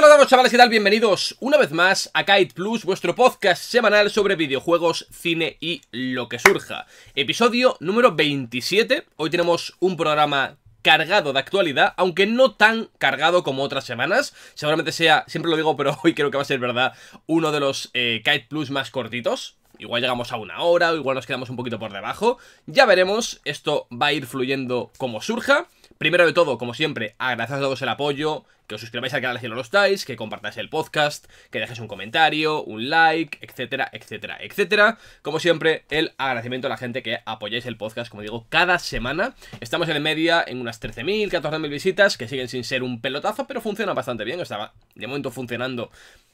todos, chavales, ¿qué tal? Bienvenidos una vez más a Kite Plus, vuestro podcast semanal sobre videojuegos, cine y lo que surja. Episodio número 27, hoy tenemos un programa cargado de actualidad, aunque no tan cargado como otras semanas. Seguramente sea, siempre lo digo, pero hoy creo que va a ser verdad, uno de los eh, Kite Plus más cortitos. Igual llegamos a una hora, o igual nos quedamos un poquito por debajo. Ya veremos, esto va a ir fluyendo como surja. Primero de todo, como siempre, agradeceros a todos el apoyo, que os suscribáis al canal si no lo estáis, que compartáis el podcast, que dejéis un comentario, un like, etcétera, etcétera, etcétera. Como siempre, el agradecimiento a la gente que apoyáis el podcast, como digo, cada semana. Estamos en media en unas 13.000, 14.000 visitas, que siguen sin ser un pelotazo, pero funciona bastante bien, Estaba de momento funcionando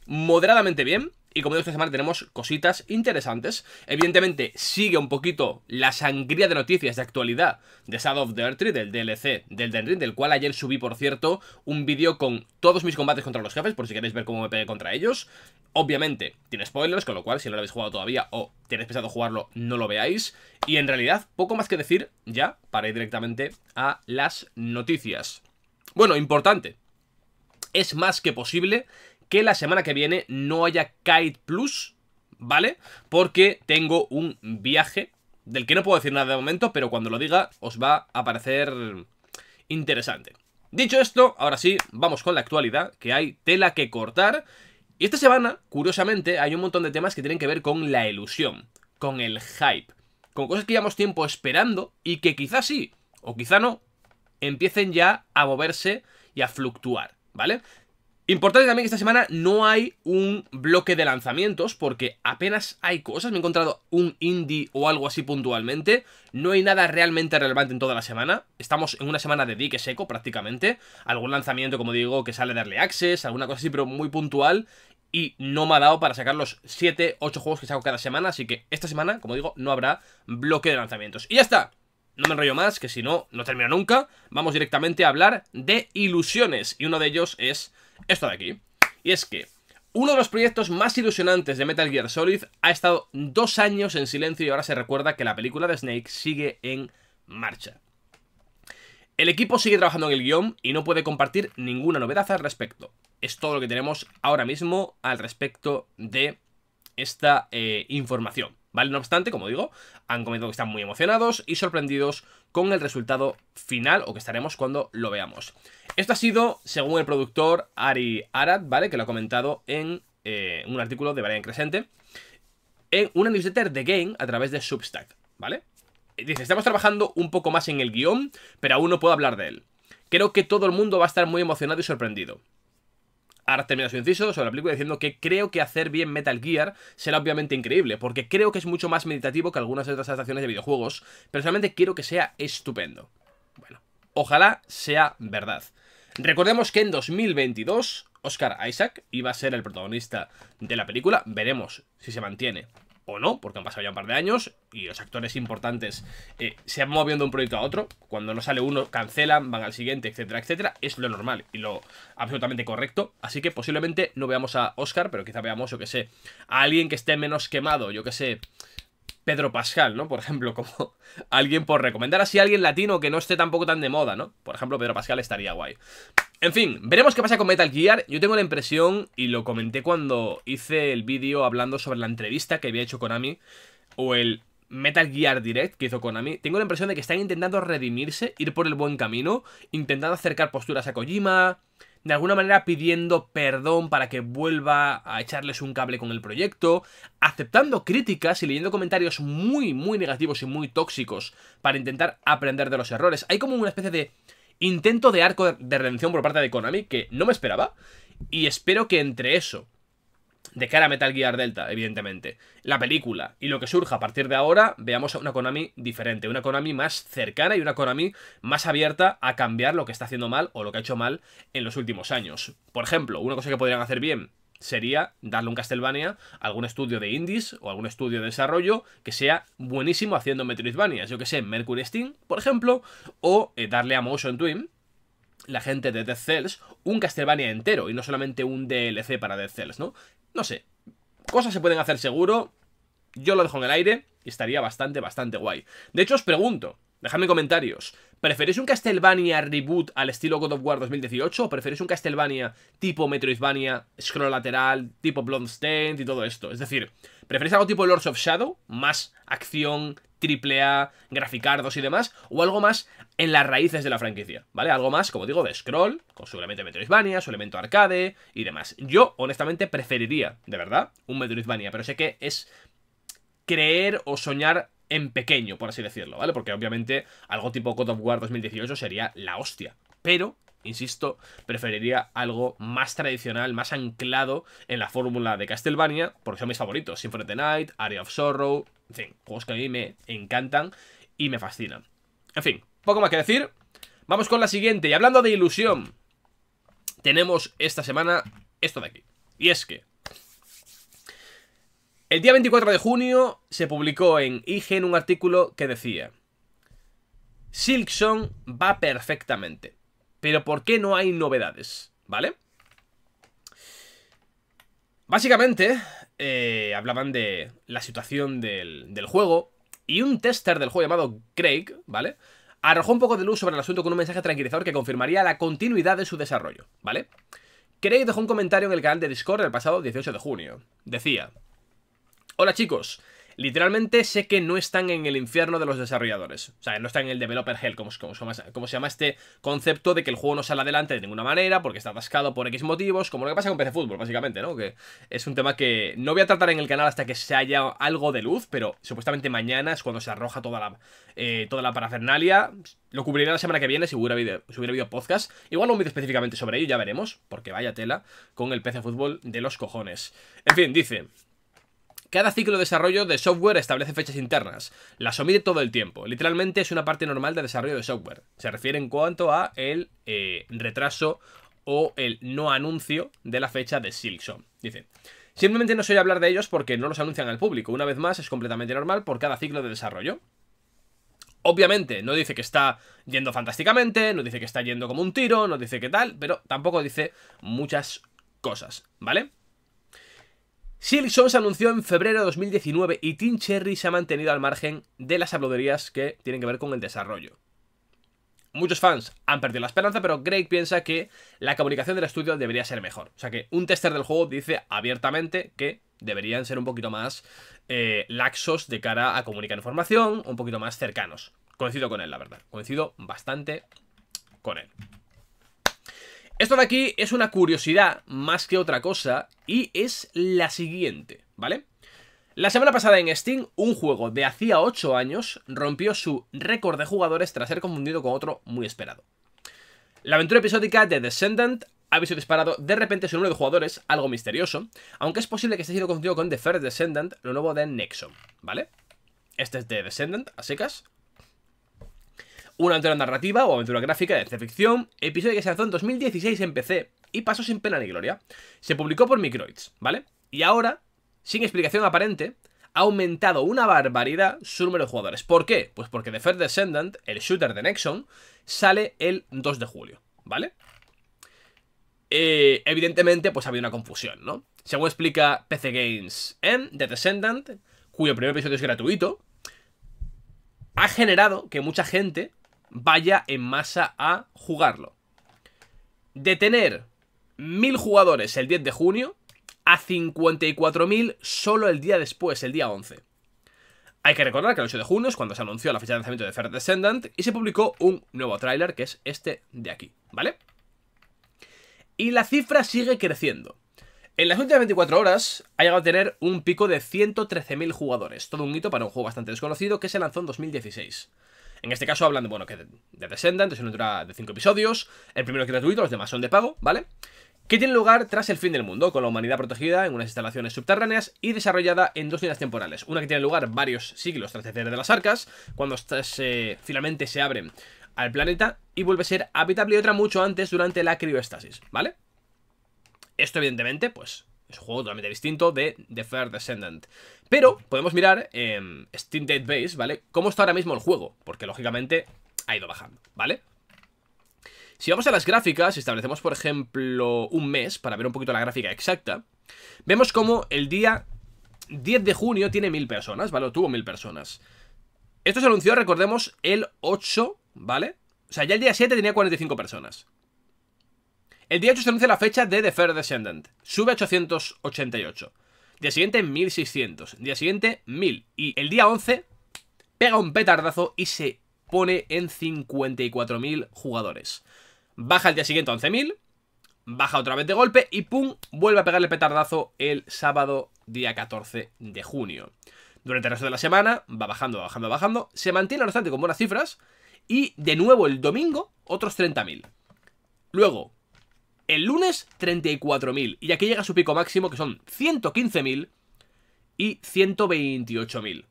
moderadamente bien. Y como digo, esta semana tenemos cositas interesantes. Evidentemente, sigue un poquito la sangría de noticias de actualidad de Shadow of the Earth del DLC del Den del cual ayer subí, por cierto, un vídeo con todos mis combates contra los jefes, por si queréis ver cómo me pegué contra ellos. Obviamente, tiene spoilers, con lo cual, si no lo habéis jugado todavía o tenéis pensado jugarlo, no lo veáis. Y en realidad, poco más que decir ya para ir directamente a las noticias. Bueno, importante. Es más que posible que la semana que viene no haya Kite Plus, ¿vale? Porque tengo un viaje del que no puedo decir nada de momento, pero cuando lo diga os va a parecer interesante. Dicho esto, ahora sí, vamos con la actualidad, que hay tela que cortar. Y esta semana, curiosamente, hay un montón de temas que tienen que ver con la ilusión, con el hype, con cosas que llevamos tiempo esperando y que quizás sí, o quizá no, empiecen ya a moverse y a fluctuar, ¿vale? Importante también que esta semana no hay un bloque de lanzamientos porque apenas hay cosas. Me he encontrado un indie o algo así puntualmente. No hay nada realmente relevante en toda la semana. Estamos en una semana de dique seco prácticamente. Algún lanzamiento, como digo, que sale de Early Access, alguna cosa así, pero muy puntual. Y no me ha dado para sacar los 7, 8 juegos que saco cada semana. Así que esta semana, como digo, no habrá bloque de lanzamientos. Y ya está. No me enrollo más, que si no, no termino nunca. Vamos directamente a hablar de ilusiones. Y uno de ellos es esto de aquí. Y es que uno de los proyectos más ilusionantes de Metal Gear Solid ha estado dos años en silencio y ahora se recuerda que la película de Snake sigue en marcha. El equipo sigue trabajando en el guión y no puede compartir ninguna novedad al respecto. Es todo lo que tenemos ahora mismo al respecto de esta eh, información. ¿Vale? No obstante, como digo, han comentado que están muy emocionados y sorprendidos con el resultado final o que estaremos cuando lo veamos. Esto ha sido, según el productor Ari Arad, ¿vale? Que lo ha comentado en eh, un artículo de Varian Crescente, en una newsletter de Game a través de Substack, ¿vale? Dice, estamos trabajando un poco más en el guión, pero aún no puedo hablar de él. Creo que todo el mundo va a estar muy emocionado y sorprendido. Arad termina su inciso sobre la película diciendo que creo que hacer bien Metal Gear será obviamente increíble, porque creo que es mucho más meditativo que algunas otras adaptaciones de videojuegos. pero realmente quiero que sea estupendo. Bueno, ojalá sea verdad. Recordemos que en 2022 Oscar Isaac iba a ser el protagonista de la película. Veremos si se mantiene o no, porque han pasado ya un par de años y los actores importantes eh, se han movido de un proyecto a otro. Cuando no sale uno, cancelan, van al siguiente, etcétera, etcétera. Es lo normal y lo absolutamente correcto. Así que posiblemente no veamos a Oscar, pero quizá veamos, yo que sé, a alguien que esté menos quemado, yo que sé, Pedro Pascal, ¿no? Por ejemplo, como alguien por recomendar así a alguien latino que no esté tampoco tan de moda, ¿no? Por ejemplo, Pedro Pascal estaría guay. En fin, veremos qué pasa con Metal Gear. Yo tengo la impresión, y lo comenté cuando hice el vídeo hablando sobre la entrevista que había hecho Konami, o el Metal Gear Direct que hizo Konami, tengo la impresión de que están intentando redimirse, ir por el buen camino, intentando acercar posturas a Kojima, de alguna manera pidiendo perdón para que vuelva a echarles un cable con el proyecto, aceptando críticas y leyendo comentarios muy, muy negativos y muy tóxicos para intentar aprender de los errores. Hay como una especie de intento de arco de redención por parte de Konami que no me esperaba y espero que entre eso de cara a Metal Gear Delta, evidentemente. La película y lo que surja a partir de ahora, veamos a una Konami diferente, una Konami más cercana y una Konami más abierta a cambiar lo que está haciendo mal o lo que ha hecho mal en los últimos años. Por ejemplo, una cosa que podrían hacer bien sería darle un Castlevania a algún estudio de indies o algún estudio de desarrollo que sea buenísimo haciendo Metroidvania, yo que sé, Mercury Steam, por ejemplo, o eh, darle a Motion Twin, la gente de Death Cells un Castlevania entero y no solamente un DLC para Death Cells, ¿no? No sé. Cosas se pueden hacer seguro. Yo lo dejo en el aire y estaría bastante, bastante guay. De hecho, os pregunto, dejadme comentarios, ¿preferís un Castlevania reboot al estilo God of War 2018 o preferís un Castlevania tipo Metroidvania, scroll lateral, tipo Bloodstained y todo esto? Es decir, ¿Preferís algo tipo Lords of Shadow? Más acción, triple A, graficardos y demás, o algo más en las raíces de la franquicia, ¿vale? Algo más, como digo, de scroll, con su elemento Metroidvania, su elemento arcade y demás. Yo, honestamente, preferiría, de verdad, un Metroidvania, pero sé que es creer o soñar en pequeño, por así decirlo, ¿vale? Porque obviamente algo tipo God of War 2018 sería la hostia. Pero insisto, preferiría algo más tradicional, más anclado en la fórmula de Castlevania, porque son mis favoritos, Symphony of Night, Area of Sorrow, en fin, juegos que a mí me encantan y me fascinan. En fin, poco más que decir, vamos con la siguiente, y hablando de ilusión, tenemos esta semana esto de aquí, y es que... El día 24 de junio se publicó en IGN un artículo que decía Silksong va perfectamente pero ¿por qué no hay novedades? ¿Vale? Básicamente, eh, hablaban de la situación del, del, juego y un tester del juego llamado Craig, ¿vale? Arrojó un poco de luz sobre el asunto con un mensaje tranquilizador que confirmaría la continuidad de su desarrollo, ¿vale? Craig dejó un comentario en el canal de Discord el pasado 18 de junio. Decía, Hola chicos, Literalmente sé que no están en el infierno de los desarrolladores. O sea, no están en el developer hell, como, se llama este concepto de que el juego no sale adelante de ninguna manera porque está atascado por X motivos, como lo que pasa con PC Fútbol, básicamente, ¿no? Que es un tema que no voy a tratar en el canal hasta que se haya algo de luz, pero supuestamente mañana es cuando se arroja toda la, eh, toda la parafernalia. Lo cubriré la semana que viene si hubiera video, podcast. Igual un vídeo específicamente sobre ello, ya veremos, porque vaya tela con el PC Fútbol de los cojones. En fin, dice... Cada ciclo de desarrollo de software establece fechas internas, las omite todo el tiempo. Literalmente es una parte normal de desarrollo de software. Se refiere en cuanto a el eh, retraso o el no anuncio de la fecha de Silksong. Dice, simplemente no soy hablar de ellos porque no los anuncian al público. Una vez más, es completamente normal por cada ciclo de desarrollo. Obviamente, no dice que está yendo fantásticamente, no dice que está yendo como un tiro, no dice que tal, pero tampoco dice muchas cosas, ¿vale? Silkson se anunció en febrero de 2019 y Team Cherry se ha mantenido al margen de las habladurías que tienen que ver con el desarrollo. Muchos fans han perdido la esperanza, pero Greg piensa que la comunicación del estudio debería ser mejor. O sea que un tester del juego dice abiertamente que deberían ser un poquito más eh, laxos de cara a comunicar información, un poquito más cercanos. Coincido con él, la verdad. Coincido bastante con él. Esto de aquí es una curiosidad más que otra cosa y es la siguiente, ¿vale? La semana pasada en Steam, un juego de hacía 8 años rompió su récord de jugadores tras ser confundido con otro muy esperado. La aventura episódica de Descendant ha visto disparado de repente su número de jugadores, algo misterioso, aunque es posible que esté siendo confundido con The First Descendant, lo nuevo de Nexon, ¿vale? Este es de Descendant, a secas. Una aventura narrativa o aventura gráfica de ficción, episodio que se lanzó en 2016 en PC y pasó sin pena ni gloria. Se publicó por Microids, ¿vale? Y ahora, sin explicación aparente, ha aumentado una barbaridad su número de jugadores. ¿Por qué? Pues porque The First Descendant, el shooter de Nexon, sale el 2 de julio, ¿vale? Eh, evidentemente, pues ha habido una confusión, ¿no? Según explica PC Games M, The Descendant, cuyo primer episodio es gratuito, ha generado que mucha gente vaya en masa a jugarlo. De tener 1.000 jugadores el 10 de junio a 54.000 solo el día después, el día 11. Hay que recordar que el 8 de junio es cuando se anunció la fecha de lanzamiento de Fair Descendant y se publicó un nuevo tráiler que es este de aquí, ¿vale? Y la cifra sigue creciendo. En las últimas 24 horas ha llegado a tener un pico de 113.000 jugadores, todo un hito para un juego bastante desconocido que se lanzó en 2016. En este caso hablando, de, bueno, que de, Descendant, es una de 5 episodios. El primero es gratuito, los demás son de pago, ¿vale? que tiene lugar tras el fin del mundo, con la humanidad protegida en unas instalaciones subterráneas y desarrollada en dos líneas temporales. Una que tiene lugar varios siglos tras el cierre de las arcas, cuando finalmente se abren al planeta y vuelve a ser habitable y otra mucho antes durante la criostasis, ¿vale? Esto evidentemente, pues, es un juego totalmente distinto de The Fair Descendant. Pero podemos mirar en em, Steam Date Base, ¿vale? Cómo está ahora mismo el juego, porque lógicamente ha ido bajando, ¿vale? Si vamos a las gráficas, establecemos por ejemplo un mes para ver un poquito la gráfica exacta, vemos como el día 10 de junio tiene mil personas, ¿vale? O tuvo mil personas. Esto se anunció, recordemos, el 8, ¿vale? O sea, ya el día 7 tenía 45 personas. El día 8 se anuncia la fecha de The Fair Descendant. Sube a 888. Día siguiente 1600. Día siguiente 1000. Y el día 11 pega un petardazo y se pone en 54.000 jugadores. Baja el día siguiente a 11.000. Baja otra vez de golpe y ¡pum! Vuelve a pegarle petardazo el sábado día 14 de junio. Durante el resto de la semana va bajando, bajando, bajando. Se mantiene bastante con buenas cifras. Y de nuevo el domingo otros 30.000. Luego, el lunes 34.000 y aquí llega su pico máximo que son 115.000 y 128.000.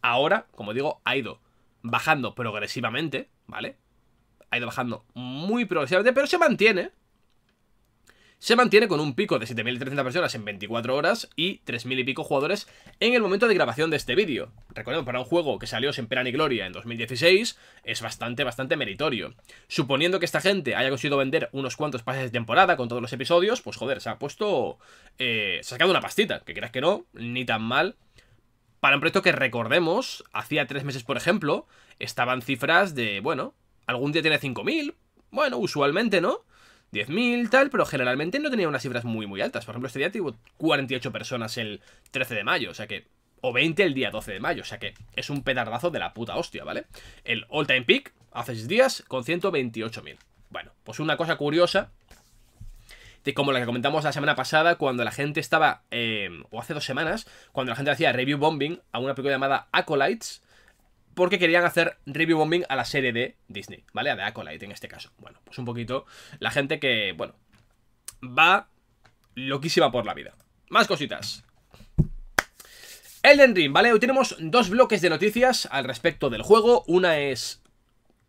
Ahora, como digo, ha ido bajando progresivamente, ¿vale? Ha ido bajando muy progresivamente, pero se mantiene se mantiene con un pico de 7.300 personas en 24 horas y 3.000 y pico jugadores en el momento de grabación de este vídeo. Recordemos, para un juego que salió sin pena ni gloria en 2016, es bastante, bastante meritorio. Suponiendo que esta gente haya conseguido vender unos cuantos pases de temporada con todos los episodios, pues joder, se ha puesto... Eh, se ha sacado una pastita, que creas que no, ni tan mal. Para un proyecto que recordemos, hacía tres meses, por ejemplo, estaban cifras de, bueno, algún día tiene 5.000, bueno, usualmente, ¿no? 10.000, tal, pero generalmente no tenía unas cifras muy, muy altas. Por ejemplo, este día tuvo 48 personas el 13 de mayo, o sea que... O 20 el día 12 de mayo, o sea que es un pedardazo de la puta hostia, ¿vale? El all time peak, hace 6 días, con 128.000. Bueno, pues una cosa curiosa, de como la que comentamos la semana pasada, cuando la gente estaba, eh, o hace dos semanas, cuando la gente hacía review bombing a una película llamada Acolytes, porque querían hacer review bombing a la serie de Disney, ¿vale? A The Acolyte en este caso. Bueno, pues un poquito la gente que, bueno, va loquísima por la vida. Más cositas. Elden Ring, ¿vale? Hoy tenemos dos bloques de noticias al respecto del juego. Una es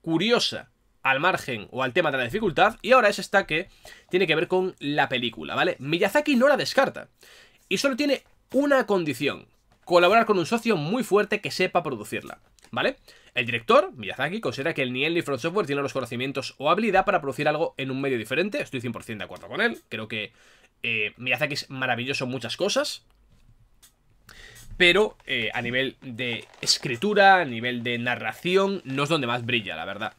curiosa al margen o al tema de la dificultad y ahora es esta que tiene que ver con la película, ¿vale? Miyazaki no la descarta y solo tiene una condición, colaborar con un socio muy fuerte que sepa producirla. ¿vale? El director, Miyazaki, considera que el Niel y Software tiene los conocimientos o habilidad para producir algo en un medio diferente. Estoy 100% de acuerdo con él. Creo que eh, Miyazaki es maravilloso en muchas cosas. Pero eh, a nivel de escritura, a nivel de narración, no es donde más brilla, la verdad.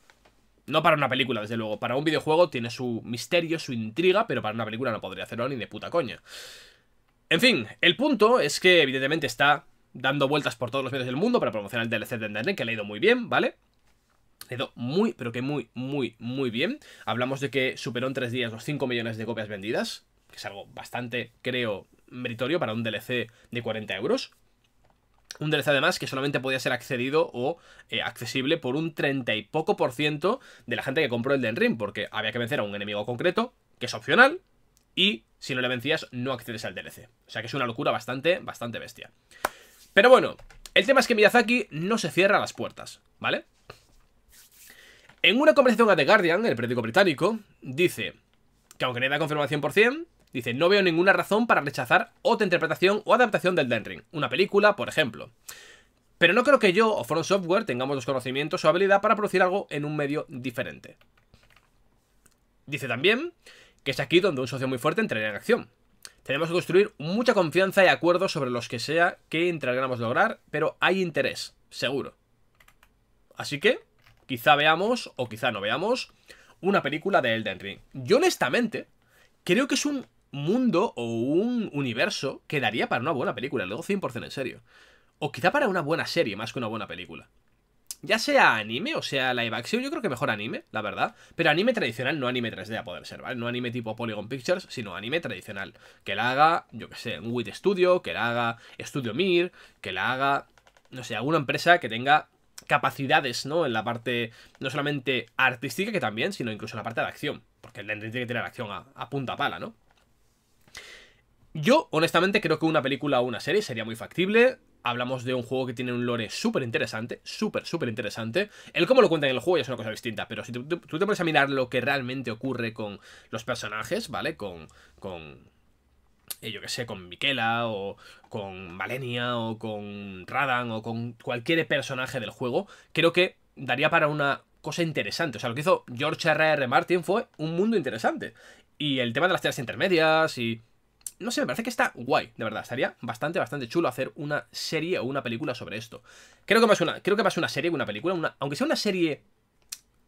No para una película, desde luego. Para un videojuego tiene su misterio, su intriga, pero para una película no podría hacerlo ni de puta coña. En fin, el punto es que evidentemente está dando vueltas por todos los medios del mundo para promocionar el DLC de Endernet, que le ha ido muy bien, ¿vale? Le ha ido muy, pero que muy, muy, muy bien. Hablamos de que superó en tres días los 5 millones de copias vendidas, que es algo bastante, creo, meritorio para un DLC de 40 euros. Un DLC además que solamente podía ser accedido o eh, accesible por un 30 y poco por ciento de la gente que compró el Den Ring, porque había que vencer a un enemigo concreto, que es opcional, y si no le vencías no accedes al DLC. O sea que es una locura bastante, bastante bestia. Pero bueno, el tema es que Miyazaki no se cierra las puertas, ¿vale? En una conversación a The Guardian, el periódico británico, dice que aunque no da confirmación por 100%, dice, no veo ninguna razón para rechazar otra interpretación o adaptación del Denring, una película, por ejemplo. Pero no creo que yo o From Software tengamos los conocimientos o habilidad para producir algo en un medio diferente. Dice también que es aquí donde un socio muy fuerte entraría en acción, tenemos que construir mucha confianza y acuerdos sobre los que sea que entregamos lograr, pero hay interés, seguro. Así que, quizá veamos, o quizá no veamos, una película de Elden Ring. Yo honestamente, creo que es un mundo o un universo que daría para una buena película, luego 100% en serio. O quizá para una buena serie más que una buena película. Ya sea anime o sea live action, yo creo que mejor anime, la verdad. Pero anime tradicional, no anime 3D a poder ser, ¿vale? No anime tipo Polygon Pictures, sino anime tradicional. Que la haga, yo que sé, un WIT Studio, que la haga Studio Mir, que la haga, no sé, alguna empresa que tenga capacidades, ¿no? En la parte no solamente artística que también, sino incluso en la parte de acción. Porque el tiene que tener acción a, punta pala, ¿no? Yo, honestamente, creo que una película o una serie sería muy factible hablamos de un juego que tiene un lore súper interesante, súper, súper interesante. El cómo lo cuentan en el juego ya es una cosa distinta, pero si tú, te pones a mirar lo que realmente ocurre con los personajes, ¿vale? Con... con eh, yo que sé, con Miquela o con Valenia, o con Radan o con cualquier personaje del juego, creo que daría para una cosa interesante. O sea, lo que hizo George R.R. Martin fue un mundo interesante. Y el tema de las tierras intermedias y no sé, me parece que está guay, de verdad. Estaría bastante, bastante chulo hacer una serie o una película sobre esto. Creo que más una, creo que una serie que una película, una, aunque sea una serie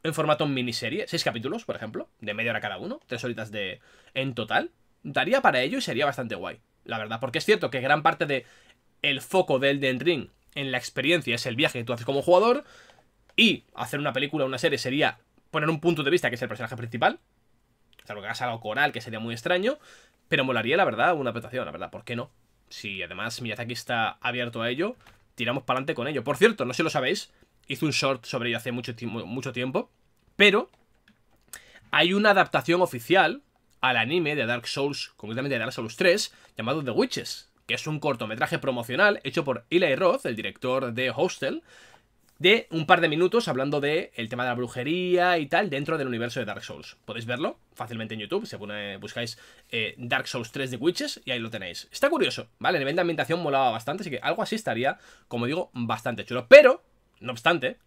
en formato miniserie, seis capítulos, por ejemplo, de media hora cada uno, tres horitas de en total, daría para ello y sería bastante guay, la verdad. Porque es cierto que gran parte de el foco del Den Ring en la experiencia es el viaje que tú haces como jugador y hacer una película o una serie sería poner un punto de vista que es el personaje principal, lo que hagas algo coral, que sería muy extraño. Pero molaría, la verdad, una adaptación, la verdad. ¿Por qué no? Si además Miyazaki está abierto a ello, tiramos para adelante con ello. Por cierto, no sé si lo sabéis, hice un short sobre ello hace mucho, mucho tiempo. Pero hay una adaptación oficial al anime de Dark Souls, concretamente de Dark Souls 3, llamado The Witches, que es un cortometraje promocional hecho por Eli Roth, el director de Hostel, de un par de minutos hablando de el tema de la brujería y tal dentro del universo de Dark Souls. Podéis verlo fácilmente en YouTube, si buscáis eh, Dark Souls 3 de Witches y ahí lo tenéis. Está curioso, ¿vale? El nivel de ambientación molaba bastante, así que algo así estaría, como digo, bastante chulo. Pero, no obstante,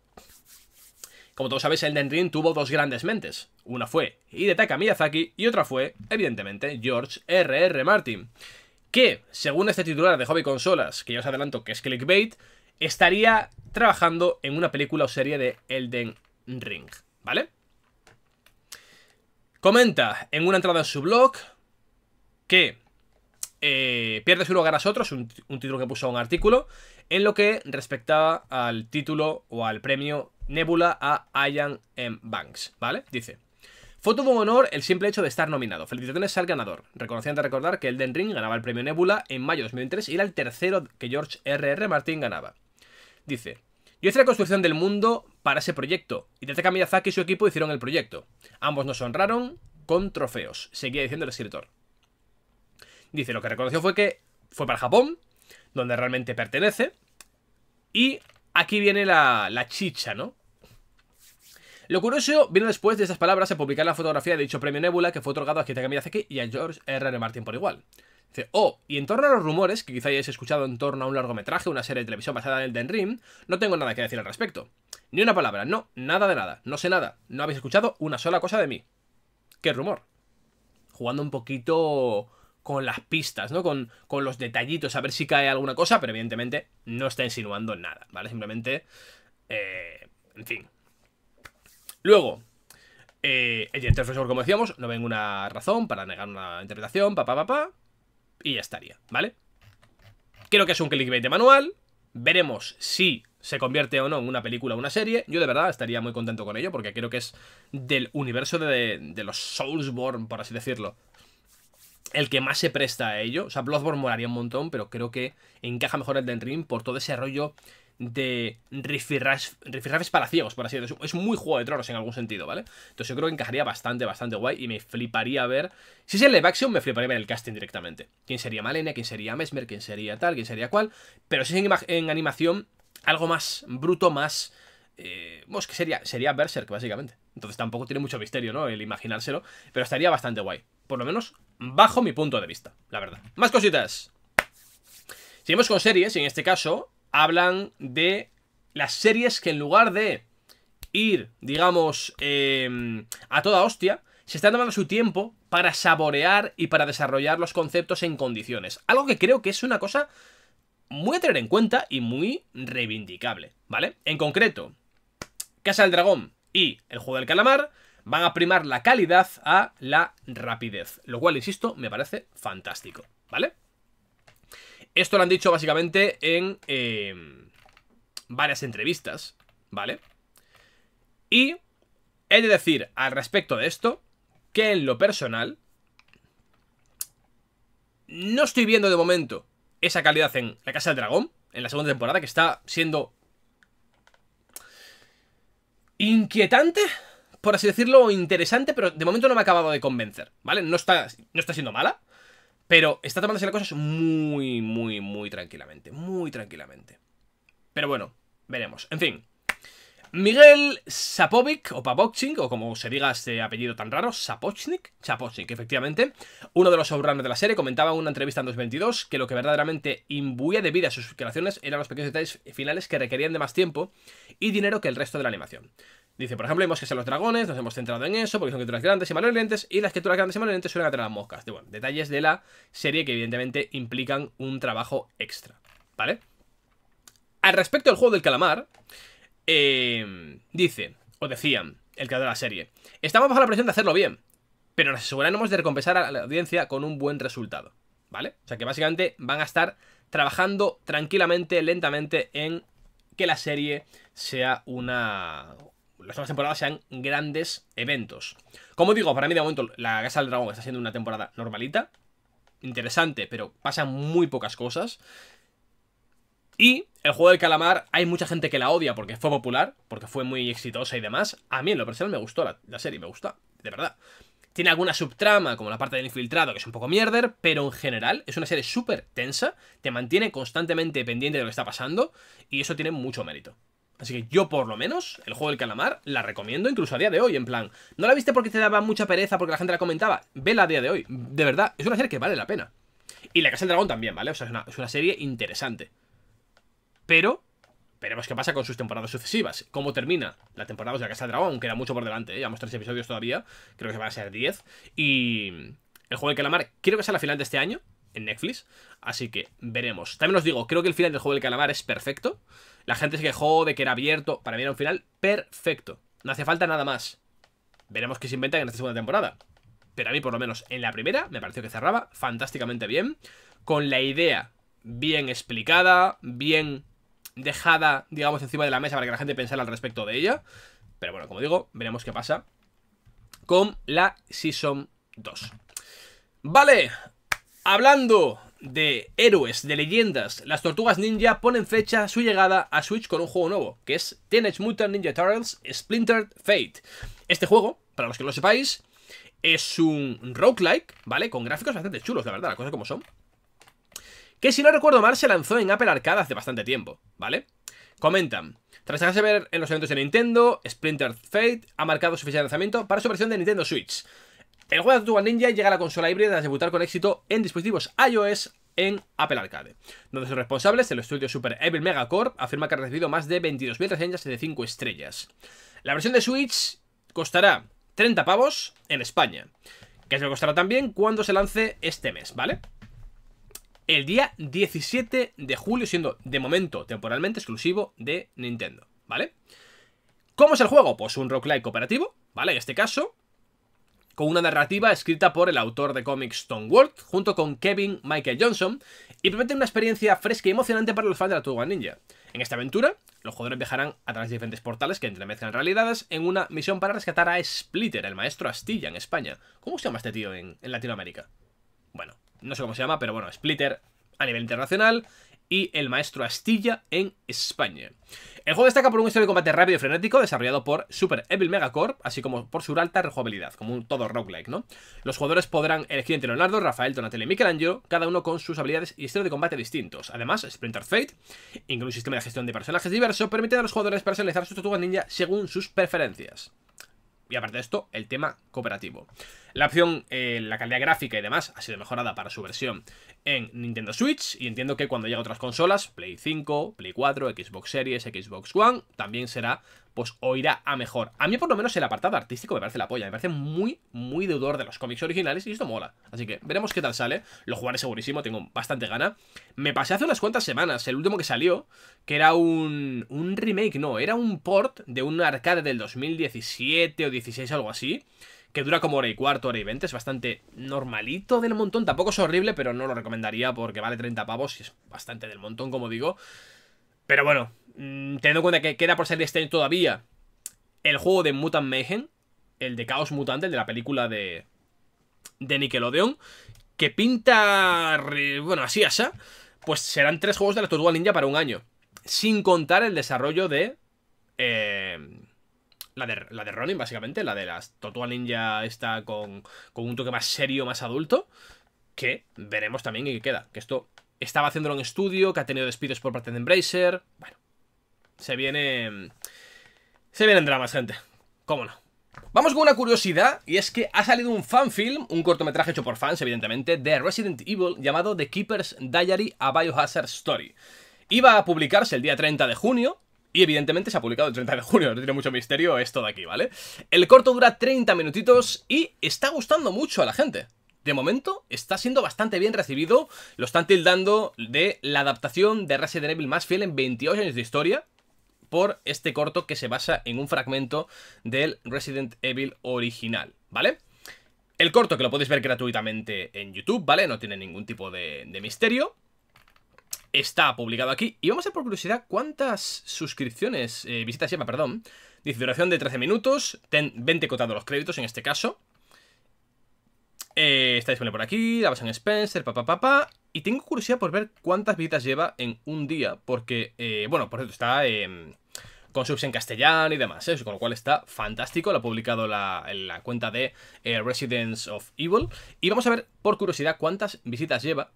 como todos sabéis, Elden Ring tuvo dos grandes mentes. Una fue Hidetaka Miyazaki y otra fue, evidentemente, George R.R. Martin. Que, según este titular de Hobby Consolas, que ya os adelanto que es clickbait, estaría trabajando en una película o serie de Elden Ring, ¿vale? Comenta en una entrada en su blog que eh, Pierde su lugar a nosotros un, título que puso en un artículo, en lo que respectaba al título o al premio Nebula a Ian M. Banks, ¿vale? Dice, fue todo un honor el simple hecho de estar nominado. Felicitaciones al ganador. Reconociendo de recordar que Elden Ring ganaba el premio Nebula en mayo de 2003 y era el tercero que George R.R. R. Martin ganaba. Dice, yo hice la construcción del mundo para ese proyecto, y que Miyazaki y su equipo hicieron el proyecto. Ambos nos honraron con trofeos, seguía diciendo el escritor. Dice, lo que reconoció fue que fue para Japón, donde realmente pertenece, y aquí viene la, la chicha, ¿no? Lo curioso vino después de esas palabras a publicar la fotografía de dicho premio Nebula que fue otorgado a Kitaka Miyazaki y a George R. R. Martin por igual. Dice, oh, y en torno a los rumores que quizá hayáis escuchado en torno a un largometraje, una serie de televisión basada en el Den Ring, no tengo nada que decir al respecto. Ni una palabra, no, nada de nada, no sé nada, no habéis escuchado una sola cosa de mí. ¿Qué rumor? Jugando un poquito con las pistas, ¿no? Con, los detallitos, a ver si cae alguna cosa, pero evidentemente no está insinuando nada, ¿vale? Simplemente... Eh, en fin. Luego, eh, el director como decíamos, no veo una razón para negar una interpretación, papá, papá y ya estaría, ¿vale? Creo que es un clickbait de manual. Veremos si se convierte o no en una película o una serie. Yo de verdad estaría muy contento con ello porque creo que es del universo de, los Soulsborne, por así decirlo. El que más se presta a ello. O sea, Bloodborne molaría un montón, pero creo que encaja mejor el Den Ring por todo ese rollo de rifirrafes para ciegos, por así decirlo. Es muy Juego de Tronos en algún sentido, ¿vale? Entonces yo creo que encajaría bastante, bastante guay y me fliparía ver... Si es el live action, me fliparía ver el casting directamente. ¿Quién sería Malenia? ¿Quién sería Mesmer? ¿Quién sería tal? ¿Quién sería cual? Pero si es en, animación, algo más bruto, más... Eh, pues que sería, sería Berserk, básicamente. Entonces tampoco tiene mucho misterio, ¿no? El imaginárselo. Pero estaría bastante guay. Por lo menos bajo mi punto de vista, la verdad. Más cositas. Seguimos con series, y en este caso, hablan de las series que en lugar de ir, digamos, em, a toda hostia, se están tomando su tiempo para saborear y para desarrollar los conceptos en condiciones. Algo que creo que es una cosa muy a tener en cuenta y muy reivindicable, ¿vale? En concreto, Casa del Dragón y el Juego del Calamar van a primar la calidad a la rapidez, lo cual, insisto, me parece fantástico, ¿vale? Esto lo han dicho básicamente en em, varias entrevistas, ¿vale? Y he de decir al respecto de esto que en lo personal no estoy viendo de momento esa calidad en La Casa del Dragón, en la segunda temporada, que está siendo inquietante, por así decirlo, interesante, pero de momento no me ha acabado de convencer, ¿vale? No está, no está siendo mala, pero está tomándose las cosas muy, muy, muy tranquilamente. Muy tranquilamente. Pero bueno, veremos. En fin. Miguel Sapovic, o Papochnik, o como se diga este apellido tan raro, Sapochnik, Sapochnik, efectivamente, uno de los showrunners de la serie, comentaba en una entrevista en 2022 que lo que verdaderamente imbuía de vida a sus creaciones eran los pequeños detalles finales que requerían de más tiempo y dinero que el resto de la animación. Dice, por ejemplo, vemos que son los dragones, nos hemos centrado en eso, porque son criaturas grandes y malolientes, y las criaturas grandes y malolientes suelen atraer las moscas. De, bueno, detalles de la serie que evidentemente implican un trabajo extra, ¿vale? Al respecto del juego del calamar, eh, dice, o decían, el creador de la serie, estamos bajo la presión de hacerlo bien, pero nos aseguraremos de recompensar a la audiencia con un buen resultado, ¿vale? O sea que básicamente van a estar trabajando tranquilamente, lentamente en que la serie sea una las nuevas temporadas sean grandes eventos. Como digo, para mí de momento la Casa del Dragón está siendo una temporada normalita, interesante, pero pasan muy pocas cosas. Y el juego del calamar, hay mucha gente que la odia porque fue popular, porque fue muy exitosa y demás. A mí en lo personal me gustó la, serie, me gusta, de verdad. Tiene alguna subtrama, como la parte del infiltrado, que es un poco mierder, pero en general es una serie súper tensa, te mantiene constantemente pendiente de lo que está pasando, y eso tiene mucho mérito. Así que yo por lo menos, el juego del calamar, la recomiendo incluso a día de hoy, en plan, no la viste porque te daba mucha pereza, porque la gente la comentaba, vela a día de hoy, de verdad, es una serie que vale la pena. Y La Casa del Dragón también, ¿vale? O sea, es una, serie interesante. Pero, veremos qué pasa con sus temporadas sucesivas, cómo termina la temporada de La Casa del Dragón, era mucho por delante, ¿eh? llevamos tres episodios todavía, creo que van a ser 10, y el juego del calamar creo que sea la final de este año, en Netflix, así que veremos. También os digo, creo que el final del juego del calamar es perfecto, la gente se quejó de que era abierto. Para mí era un final perfecto. No hace falta nada más. Veremos qué se inventan en esta segunda temporada. Pero a mí, por lo menos en la primera, me pareció que cerraba fantásticamente bien. Con la idea bien explicada, bien dejada, digamos, encima de la mesa para que la gente pensara al respecto de ella. Pero bueno, como digo, veremos qué pasa con la Season 2. Vale, hablando de héroes, de leyendas, las tortugas ninja ponen fecha a su llegada a Switch con un juego nuevo, que es Teenage Mutant Ninja Turtles Splintered Fate. Este juego, para los que no lo sepáis, es un roguelike, ¿vale? Con gráficos bastante chulos, la verdad, la cosa como son. Que si no recuerdo mal, se lanzó en Apple Arcade hace bastante tiempo, ¿vale? Comentan. Tras dejarse ver en los eventos de Nintendo, Splintered Fate ha marcado su fecha de lanzamiento para su versión de Nintendo Switch. El juego de Tortuga Ninja llega a la consola híbrida a debutar con éxito en dispositivos iOS en Apple Arcade, donde sus responsables, el estudio Super Evil Megacorp, afirma que ha recibido más de 22.000 reseñas de 5 estrellas. La versión de Switch costará 30 pavos en España, que se costará también cuando se lance este mes, ¿vale? El día 17 de julio, siendo de momento temporalmente exclusivo de Nintendo, ¿vale? ¿Cómo es el juego? Pues un roguelike cooperativo, ¿vale? En este caso, con una narrativa escrita por el autor de cómics Tom junto con Kevin Michael Johnson, y promete una experiencia fresca y emocionante para los fans de la Tortuga Ninja. En esta aventura, los jugadores viajarán a través de diferentes portales que entremezclan realidades en una misión para rescatar a Splitter, el maestro Astilla, en España. ¿Cómo se llama este tío en, en Latinoamérica? Bueno, no sé cómo se llama, pero bueno, Splitter a nivel internacional y el maestro Astilla en España. El juego destaca por un estilo de combate rápido y frenético desarrollado por Super Evil Megacorp, así como por su alta rejugabilidad, como un todo roguelike, ¿no? Los jugadores podrán elegir entre Leonardo, Rafael, Donatello y Michelangelo, cada uno con sus habilidades y estilo de combate distintos. Además, Splinter Fate, incluye un sistema de gestión de personajes diverso, permite a los jugadores personalizar su tortugas ninja según sus preferencias y aparte de esto, el tema cooperativo. La opción, eh, la calidad gráfica y demás ha sido mejorada para su versión en Nintendo Switch y entiendo que cuando llegue a otras consolas, Play 5, Play 4, Xbox Series, Xbox One, también será pues oirá a mejor. A mí por lo menos el apartado artístico me parece la polla, me parece muy, muy deudor de los cómics originales y esto mola. Así que veremos qué tal sale, lo jugaré segurísimo, tengo bastante gana. Me pasé hace unas cuantas semanas el último que salió, que era un, un remake, no, era un port de un arcade del 2017 o 16 algo así que dura como hora y cuarto, hora y veinte, es bastante normalito del montón, tampoco es horrible, pero no lo recomendaría porque vale 30 pavos y es bastante del montón, como digo. Pero bueno, Mm, teniendo en cuenta que queda por salir este año todavía el juego de Mutant Mayhem, el de Caos Mutante, el de la película de, de Nickelodeon, que pinta, bueno, así, asa. pues serán tres juegos de la Tortuga Ninja para un año, sin contar el desarrollo de... Em, la de, la Ronin, básicamente, la de las Totua Ninja está con, con, un toque más serio, más adulto, que veremos también y qué queda. Que esto estaba haciéndolo en estudio, que ha tenido despidos por parte de Embracer, bueno, se viene... Se vienen dramas, gente. Cómo no. Vamos con una curiosidad, y es que ha salido un fanfilm, un cortometraje hecho por fans, evidentemente, de Resident Evil llamado The Keeper's Diary a Biohazard Story. Iba a publicarse el día 30 de junio, y evidentemente se ha publicado el 30 de junio, no tiene mucho misterio esto de aquí, ¿vale? El corto dura 30 minutitos y está gustando mucho a la gente. De momento está siendo bastante bien recibido, lo están tildando de la adaptación de Resident Evil más fiel en 28 años de historia, por este corto que se basa en un fragmento del Resident Evil original, ¿vale? El corto que lo podéis ver gratuitamente en YouTube, ¿vale? No tiene ningún tipo de, misterio. Está publicado aquí. Y vamos a ver por curiosidad cuántas suscripciones, eh, visitas lleva, perdón. Dice duración de 13 minutos, ten 20 cotados los créditos en este caso. Eh, está disponible por aquí, la en Spencer, papá, papá. Y tengo curiosidad por ver cuántas visitas lleva en un día, porque, eh, bueno, por cierto, está en con subs en castellano y demás, ¿eh? con lo cual está fantástico, lo ha publicado la, en la cuenta de Residence eh, Residents of Evil. Y vamos a ver, por curiosidad, cuántas visitas lleva,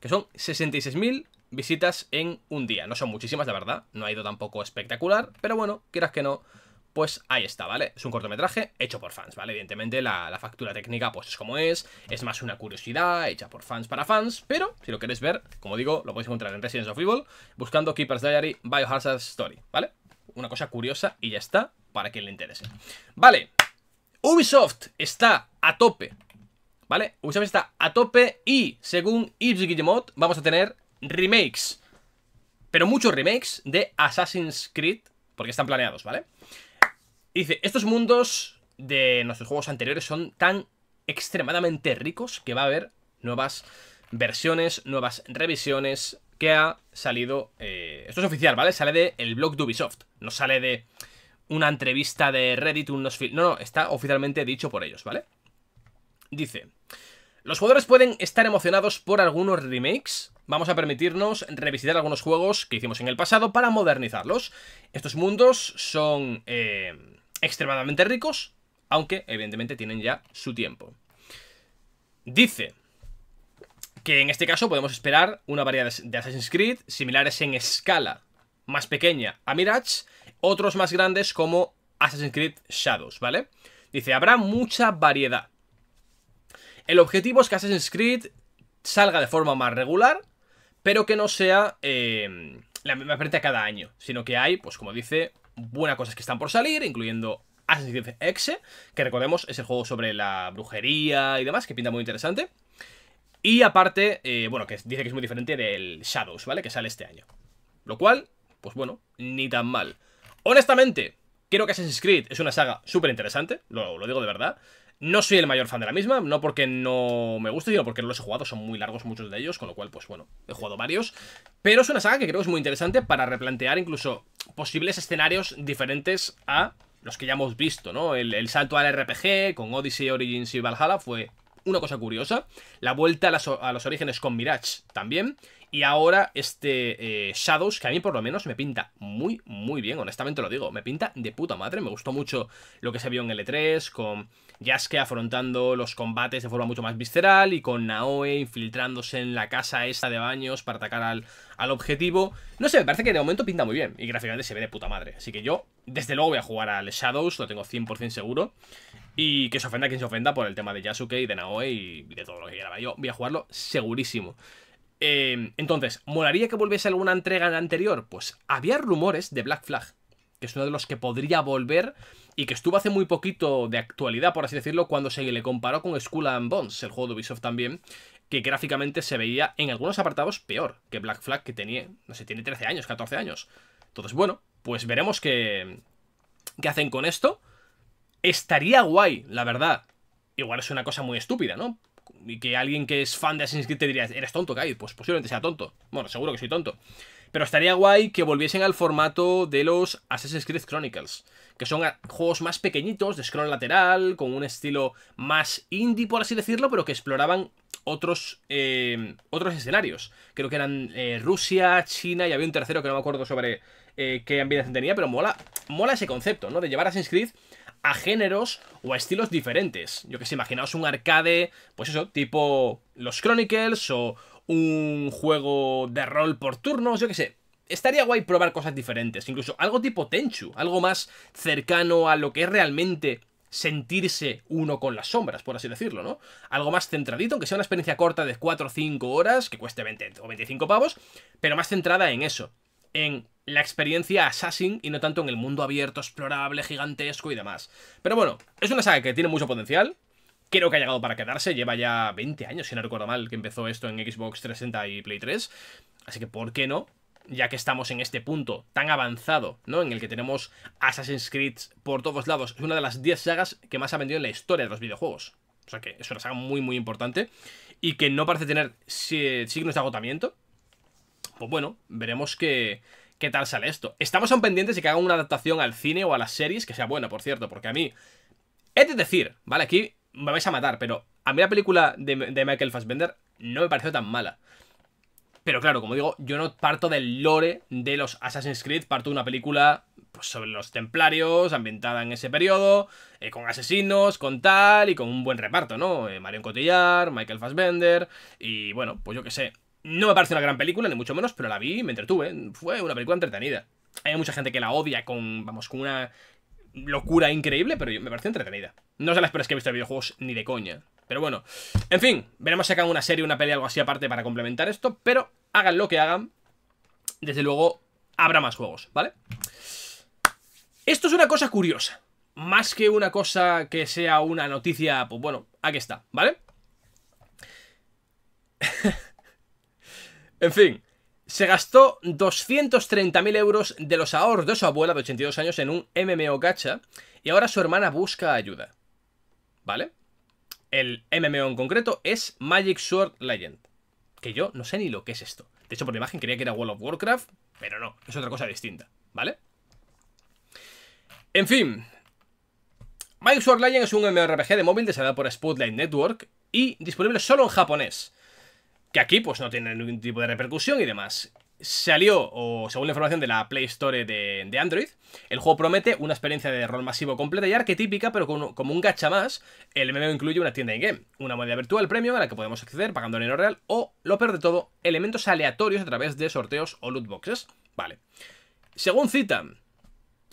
que son 66.000 visitas en un día. No son muchísimas, la verdad, no ha ido tampoco espectacular, pero bueno, quieras que no, pues ahí está, ¿vale? Es un cortometraje hecho por fans, ¿vale? Evidentemente la, factura técnica pues es como es, es más una curiosidad hecha por fans para fans, pero si lo queréis ver, como digo, lo podéis encontrar en Resident of Evil buscando Keeper's Diary Biohazard Story, ¿vale? Una cosa curiosa y ya está, para quien le interese. Vale, Ubisoft está a tope, ¿vale? Ubisoft está a tope y según Yves Guillemot vamos a tener remakes, pero muchos remakes de Assassin's Creed, porque están planeados, ¿vale? vale dice, estos mundos de nuestros juegos anteriores son tan extremadamente ricos que va a haber nuevas versiones, nuevas revisiones que ha salido... Eh, esto es oficial, ¿vale? Sale del el blog de Ubisoft, no sale de una entrevista de Reddit, unos... No, no, está oficialmente dicho por ellos, ¿vale? Dice, los jugadores pueden estar emocionados por algunos remakes. Vamos a permitirnos revisitar algunos juegos que hicimos en el pasado para modernizarlos. Estos mundos son... Eh, extremadamente ricos, aunque evidentemente tienen ya su tiempo. Dice que en este caso podemos esperar una variedad de Assassin's Creed similares en escala, más pequeña a Mirage, otros más grandes como Assassin's Creed Shadows, ¿vale? Dice, habrá mucha variedad. El objetivo es que Assassin's Creed salga de forma más regular, pero que no sea eh, la misma frente a cada año, sino que hay, pues como dice, buenas cosas que están por salir, incluyendo Assassin's Creed que recordemos es el juego sobre la brujería y demás, que pinta muy interesante. Y aparte, eh, bueno, que dice que es muy diferente del Shadows, ¿vale? Que sale este año. Lo cual, pues bueno, ni tan mal. Honestamente, creo que Assassin's Creed es una saga súper interesante, lo digo de verdad. No soy el mayor fan de la misma, no porque no me guste, sino porque no los he jugado, son muy largos muchos de ellos, con lo cual, pues bueno, he jugado varios. Pero es una saga que creo que es muy interesante para replantear incluso posibles escenarios diferentes a los que ya hemos visto, ¿no? El, salto al RPG con Odyssey, Origins y Valhalla fue una cosa curiosa. La vuelta a, los orígenes con Mirage también. Y ahora este eh, Shadows, que a mí por lo menos me pinta muy, muy bien, honestamente lo digo. Me pinta de puta madre. Me gustó mucho lo que se vio en L3 con Yasuke afrontando los combates de forma mucho más visceral y con Naoe infiltrándose en la casa esta de baños para atacar al, objetivo. No sé, me parece que de momento pinta muy bien y gráficamente se ve de puta madre. Así que yo, desde luego, voy a jugar al Shadows, lo tengo 100% seguro. Y que se ofenda quien se ofenda por el tema de Yasuke y de Naoe y de todo lo que quiera. Yo voy a jugarlo segurísimo. Em, entonces, ¿molaría que volviese alguna entrega en la anterior? Pues había rumores de Black Flag, que es uno de los que podría volver y que estuvo hace muy poquito de actualidad, por así decirlo, cuando se le comparó con Skull and Bones, el juego de Ubisoft también, que gráficamente se veía en algunos apartados peor que Black Flag, que tenía, no sé, tiene 13 años, 14 años. Entonces, bueno, pues veremos qué, qué hacen con esto. Estaría guay, la verdad. Igual es una cosa muy estúpida, ¿no? Y que alguien que es fan de Assassin's Creed te diría, eres tonto, Kai. Pues posiblemente sea tonto. Bueno, seguro que soy tonto. Pero estaría guay que volviesen al formato de los Assassin's Creed Chronicles, que son juegos más pequeñitos, de scroll lateral, con un estilo más indie, por así decirlo, pero que exploraban otros, eh, otros escenarios. Creo que eran eh, Rusia, China y había un tercero que no me acuerdo sobre eh, qué ambientación tenía, pero mola, mola ese concepto, ¿no? De llevar Assassin's Creed a géneros o a estilos diferentes. Yo que sé, imaginaos un arcade, pues eso, tipo los Chronicles o, un juego de rol por turnos, yo qué sé. Estaría guay probar cosas diferentes, incluso algo tipo Tenchu, algo más cercano a lo que es realmente sentirse uno con las sombras, por así decirlo, ¿no? Algo más centradito, aunque sea una experiencia corta de 4 o 5 horas, que cueste 20 o 25 pavos, pero más centrada en eso, en la experiencia Assassin y no tanto en el mundo abierto, explorable, gigantesco y demás. Pero bueno, es una saga que tiene mucho potencial, creo que ha llegado para quedarse. Lleva ya 20 años, si no recuerdo mal, que empezó esto en Xbox 360 y Play 3. Así que, ¿por qué no? Ya que estamos en este punto tan avanzado, ¿no? En el que tenemos Assassin's Creed por todos lados. Es una de las 10 sagas que más ha vendido en la historia de los videojuegos. O sea que es una saga muy, muy importante. Y que no parece tener signos de agotamiento. Pues bueno, veremos qué qué tal sale esto. Estamos aún pendientes de que hagan una adaptación al cine o a las series, que sea buena, por cierto, porque a mí... He de decir, ¿vale? Aquí me vais a matar, pero a mí la película de, Michael Fassbender no me pareció tan mala. Pero claro, como digo, yo no parto del lore de los Assassin's Creed, parto de una película pues, sobre los templarios, ambientada en ese periodo, eh, con asesinos, con tal, y con un buen reparto, ¿no? Eh, Marion Cotillard, Michael Fassbender, y bueno, pues yo qué sé. No me parece una gran película, ni mucho menos, pero la vi y me entretuve. Fue una película entretenida. Hay mucha gente que la odia con, vamos, con una locura increíble, pero me parece entretenida. No sé las peores que he visto videojuegos ni de coña. Pero bueno, en fin, veremos si acaban una serie, una pelea, algo así aparte para complementar esto, pero hagan lo que hagan, desde luego habrá más juegos, ¿vale? Esto es una cosa curiosa, más que una cosa que sea una noticia, pues bueno, aquí está, ¿vale? en fin, se gastó 230.000 euros de los ahorros de su abuela de 82 años en un MMO gacha y ahora su hermana busca ayuda. ¿Vale? El MMO en concreto es Magic Sword Legend. Que yo no sé ni lo que es esto. De hecho, por la imagen creía que era World of Warcraft, pero no, es otra cosa distinta, ¿vale? En fin. Magic Sword Legend es un MMORPG de móvil desarrollado por Spotlight Network y disponible solo en japonés que aquí pues no tiene ningún tipo de repercusión y demás. Salió, o según la información de la Play Store de, Android, el juego promete una experiencia de rol masivo completa y arquetípica, pero como un gacha más, el MMO incluye una tienda in-game, una moneda virtual premium a la que podemos acceder pagando dinero real, o, lo peor de todo, elementos aleatorios a través de sorteos o loot boxes. Vale. Según citan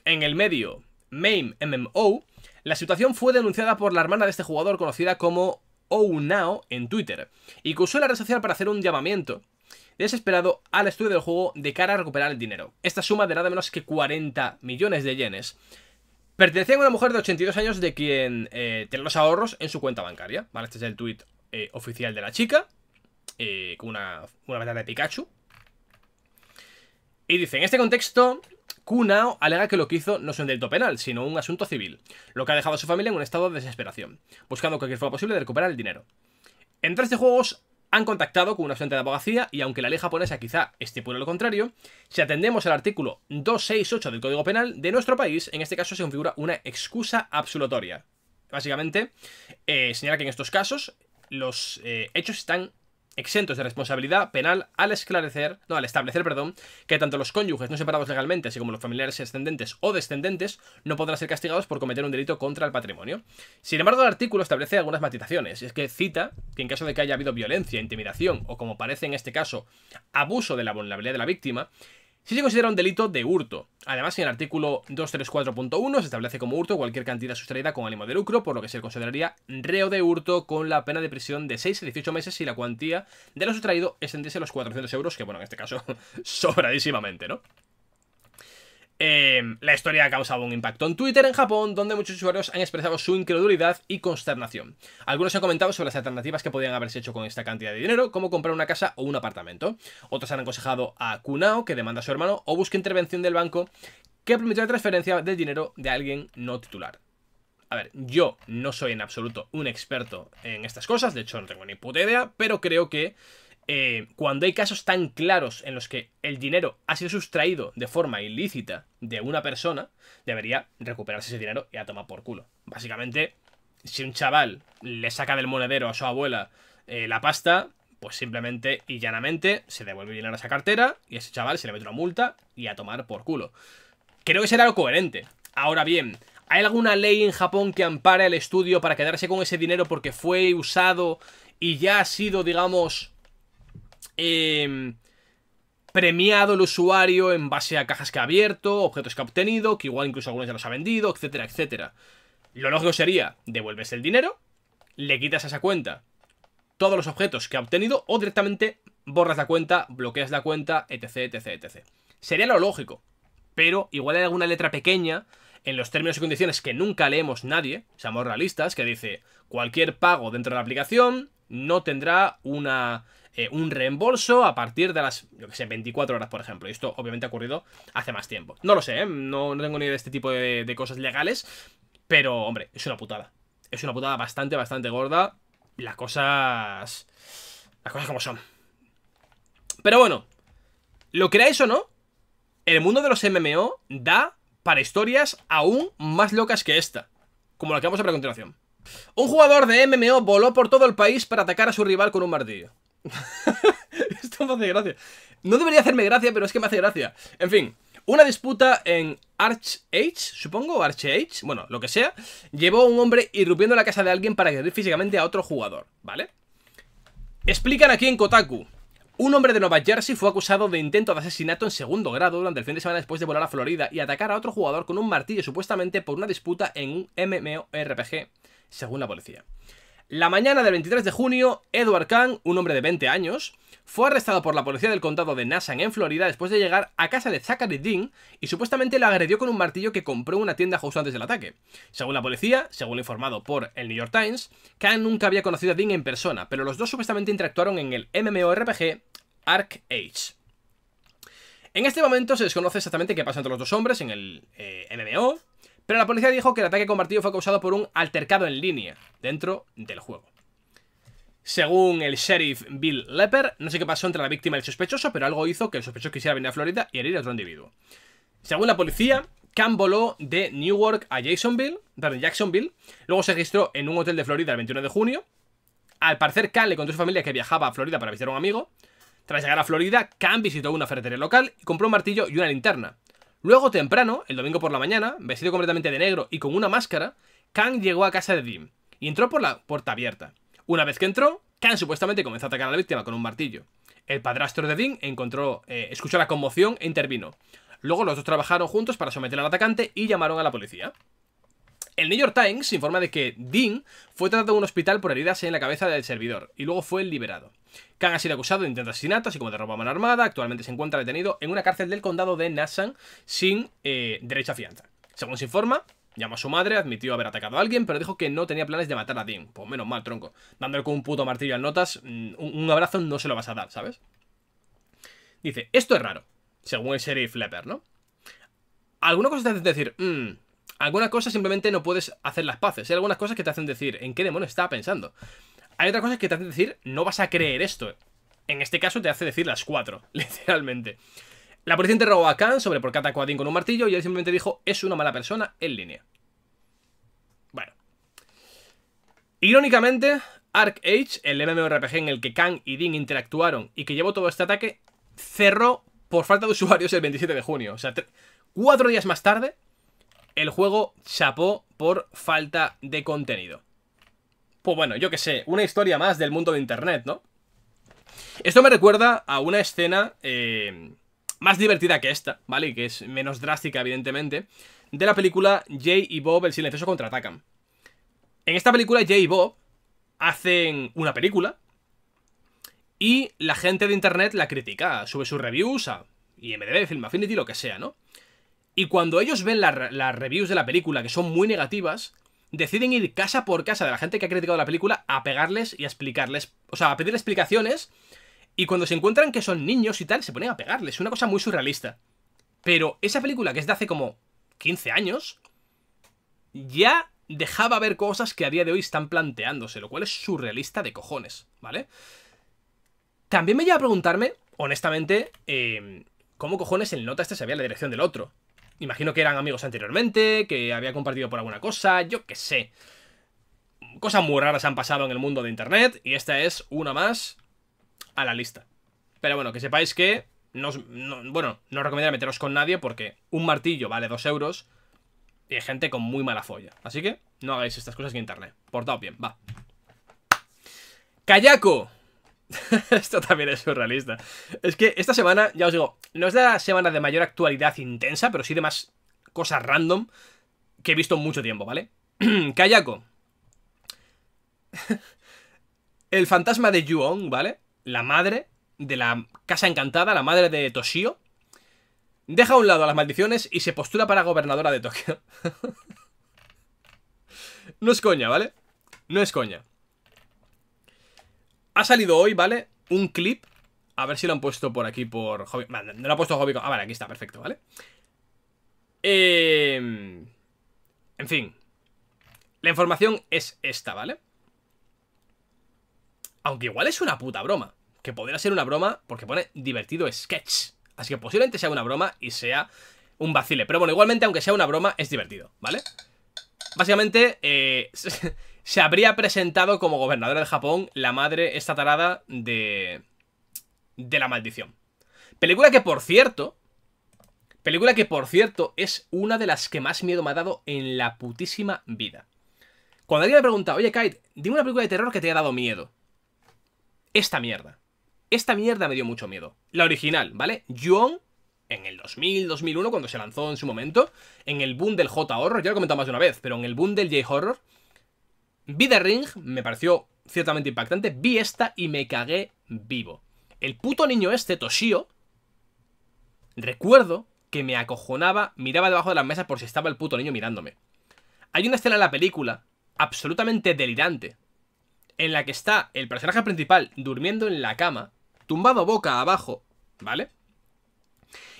en el medio MAME MMO, la situación fue denunciada por la hermana de este jugador conocida como now en Twitter, y que usó la red social para hacer un llamamiento desesperado al estudio del juego de cara a recuperar el dinero. Esta suma de nada menos que 40 millones de yenes pertenecía a una mujer de 82 años de quien eh, tenía los ahorros en su cuenta bancaria. ¿vale? Este es el tuit eh, oficial de la chica, eh, con una, una de Pikachu. Y dice, en este contexto, Kunao alega que lo que hizo no es un delito penal, sino un asunto civil, lo que ha dejado a su familia en un estado de desesperación, buscando cualquier forma posible de recuperar el dinero. En 13 juegos han contactado con una fuente de abogacía y aunque la ley japonesa quizá estipule lo contrario, si atendemos al artículo 268 del Código Penal de nuestro país, en este caso se configura una excusa absolutoria. Básicamente, eh, señala que en estos casos los eh, hechos están exentos de responsabilidad penal al esclarecer, no, al establecer, perdón, que tanto los cónyuges no separados legalmente, así como los familiares ascendentes o descendentes, no podrán ser castigados por cometer un delito contra el patrimonio. Sin embargo, el artículo establece algunas matizaciones, es que cita que en caso de que haya habido violencia, intimidación o, como parece en este caso, abuso de la vulnerabilidad de la víctima, si se considera un delito de hurto. Además, en el artículo 234.1 se establece como hurto cualquier cantidad sustraída con ánimo de lucro, por lo que se consideraría reo de hurto con la pena de prisión de 6 a 18 meses si la cuantía de lo sustraído extendiese los 400 euros, que bueno, en este caso sobradísimamente, ¿no? Em, la historia ha causado un impacto en Twitter en Japón, donde muchos usuarios han expresado su incredulidad y consternación. Algunos han comentado sobre las alternativas que podían haberse hecho con esta cantidad de dinero, como comprar una casa o un apartamento. Otros han aconsejado a Kunao, que demanda a su hermano, o busque intervención del banco que permitió la transferencia del dinero de alguien no titular. A ver, yo no soy en absoluto un experto en estas cosas, de hecho no tengo ni puta idea, pero creo que eh, cuando hay casos tan claros en los que el dinero ha sido sustraído de forma ilícita de una persona, debería recuperarse ese dinero y a tomar por culo. Básicamente, si un chaval le saca del monedero a su abuela eh, la pasta, pues simplemente y llanamente se devuelve el dinero a esa cartera y a ese chaval se le mete una multa y a tomar por culo. Creo que será lo coherente. Ahora bien, ¿hay alguna ley en Japón que ampare al estudio para quedarse con ese dinero porque fue usado y ya ha sido, digamos, eh, premiado el usuario en base a cajas que ha abierto, objetos que ha obtenido, que igual incluso algunos ya los ha vendido, etcétera, etcétera. Lo lógico sería, devuelves el dinero, le quitas a esa cuenta todos los objetos que ha obtenido o directamente borras la cuenta, bloqueas la cuenta, etc, etc, etc. Sería lo lógico, pero igual hay alguna letra pequeña en los términos y condiciones que nunca leemos nadie, seamos realistas, que dice cualquier pago dentro de la aplicación no tendrá una eh, un reembolso a partir de las, yo que sé, 24 horas, por ejemplo. Y esto obviamente ha ocurrido hace más tiempo. No lo sé, ¿eh? no, tengo ni idea de este tipo de, de cosas legales, pero hombre, es una putada. Es una putada bastante, bastante gorda. Las cosas... Las cosas como son. Pero bueno, lo creáis o no, el mundo de los MMO da para historias aún más locas que esta, como la que vamos a ver a continuación. Un jugador de MMO voló por todo el país para atacar a su rival con un martillo. Esto me hace gracia. No debería hacerme gracia, pero es que me hace gracia. En fin, una disputa en Arch Age, supongo, Arch Age, bueno, lo que sea, llevó a un hombre irrumpiendo la casa de alguien para agredir físicamente a otro jugador, ¿vale? Explican aquí en Kotaku. Un hombre de Nueva Jersey fue acusado de intento de asesinato en segundo grado durante el fin de semana después de volar a Florida y atacar a otro jugador con un martillo supuestamente por una disputa en un MMORPG, según la policía. La mañana del 23 de junio, Edward Kahn, un hombre de 20 años, fue arrestado por la policía del condado de Nassau en Florida después de llegar a casa de Zachary Dean y supuestamente la agredió con un martillo que compró en una tienda justo antes del ataque. Según la policía, según lo informado por el New York Times, Kahn nunca había conocido a Dean en persona, pero los dos supuestamente interactuaron en el MMORPG Ark Age. En este momento se desconoce exactamente qué pasa entre los dos hombres en el eh, MMORPG. Pero la policía dijo que el ataque martillo fue causado por un altercado en línea dentro del juego. Según el sheriff Bill Lepper, no sé qué pasó entre la víctima y el sospechoso, pero algo hizo que el sospechoso quisiera venir a Florida y herir a otro individuo. Según la policía, Cam voló de Newark a Jacksonville, Jacksonville, luego se registró en un hotel de Florida el 21 de junio. Al parecer, Cam le contó a su familia que viajaba a Florida para visitar a un amigo. Tras llegar a Florida, Cam visitó una ferretería local y compró un martillo y una linterna. Luego, temprano, el domingo por la mañana, vestido completamente de negro y con una máscara, Kang llegó a casa de Dean y entró por la puerta abierta. Una vez que entró, Kang supuestamente comenzó a atacar a la víctima con un martillo. El padrastro de Dean eh, escuchó la conmoción e intervino. Luego los dos trabajaron juntos para someter al atacante y llamaron a la policía. El New York Times informa de que Dean fue tratado en un hospital por heridas en la cabeza del servidor y luego fue liberado. Kang ha sido acusado de intento de asesinato, así como de robo a mano armada. Actualmente se encuentra detenido en una cárcel del condado de Nassau sin eh, derecho a fianza. Según se informa, llamó a su madre, admitió haber atacado a alguien, pero dijo que no tenía planes de matar a Dean. Pues menos mal, tronco. Dándole con un puto martillo al notas, mm, un abrazo no se lo vas a dar, ¿sabes? Dice, esto es raro, según el sheriff Lepper, ¿no? Alguna cosa te hace decir, mm, algunas cosas simplemente no puedes hacer las paces. Hay algunas cosas que te hacen decir, ¿en qué demonio estaba pensando? Hay otras cosas que te hacen decir, no vas a creer esto. En este caso te hace decir las cuatro, literalmente. La policía interrogó a Khan sobre por qué atacó a Ding con un martillo y él simplemente dijo, es una mala persona en línea. Bueno. Irónicamente, Arc Age, el MMORPG en el que Khan y Ding interactuaron y que llevó todo este ataque, cerró por falta de usuarios el 27 de junio. O sea, cuatro días más tarde, el juego chapó por falta de contenido. Pues bueno, yo qué sé, una historia más del mundo de Internet, ¿no? Esto me recuerda a una escena eh, más divertida que esta, ¿vale? Y que es menos drástica, evidentemente, de la película Jay y Bob, el silencioso contraatacan. En esta película, Jay y Bob hacen una película y la gente de Internet la critica, sube sus reviews a IMDb, Film Affinity, lo que sea, ¿no? Y cuando ellos ven las reviews de la película, que son muy negativas, deciden ir casa por casa de la gente que ha criticado la película a pegarles y a explicarles, o sea, a pedir explicaciones. Y cuando se encuentran que son niños y tal, se ponen a pegarles. Una cosa muy surrealista. Pero esa película, que es de hace como 15 años, ya dejaba ver cosas que a día de hoy están planteándose, lo cual es surrealista de cojones, ¿vale? También me lleva a preguntarme, honestamente, eh, ¿cómo cojones el nota este sabía la dirección del otro? imagino que eran amigos anteriormente, que había compartido por alguna cosa, yo qué sé. Cosas muy raras han pasado en el mundo de Internet y esta es una más a la lista. Pero bueno, que sepáis que... No, bueno, no os recomiendo meteros con nadie porque un martillo vale dos euros y hay gente con muy mala folla. Así que no hagáis estas cosas en Internet. Portaos bien, va. Kayako Esto también es surrealista. Es que esta semana, ya os digo, no es la semana de mayor actualidad intensa, pero sí de más cosas random que he visto mucho tiempo, ¿vale? Kayako. El fantasma de Yuong, ¿vale? La madre de la Casa Encantada, la madre de Toshio, deja a un lado las maldiciones y se postula para gobernadora de Tokio. no es coña, ¿vale? No es coña. Ha salido hoy, ¿vale? Un clip. A ver si lo han puesto por aquí por... no lo ha puesto Hobby... Ah, vale, aquí está, perfecto, ¿vale? Eh... En fin. La información es esta, ¿vale? Aunque igual es una puta broma. Que podría ser una broma porque pone divertido sketch. Así que posiblemente sea una broma y sea un vacile. Pero bueno, igualmente, aunque sea una broma, es divertido, ¿vale? Básicamente, eh... se habría presentado como gobernadora de Japón la madre esta tarada de... de la maldición. Película que, por cierto... Película que, por cierto, es una de las que más miedo me ha dado en la putísima vida. Cuando alguien me pregunta, oye, Kite, dime una película de terror que te haya dado miedo. Esta mierda. Esta mierda me dio mucho miedo. La original, ¿vale? John en el 2000, 2001, cuando se lanzó en su momento, en el boom del J-Horror, ya lo he comentado más de una vez, pero en el boom del J-Horror, Vi The Ring, me pareció ciertamente impactante. Vi esta y me cagué vivo. El puto niño este, Toshio, recuerdo que me acojonaba, miraba debajo de las mesas por si estaba el puto niño mirándome. Hay una escena en la película absolutamente delirante, en la que está el personaje principal durmiendo en la cama, tumbado boca abajo, ¿vale?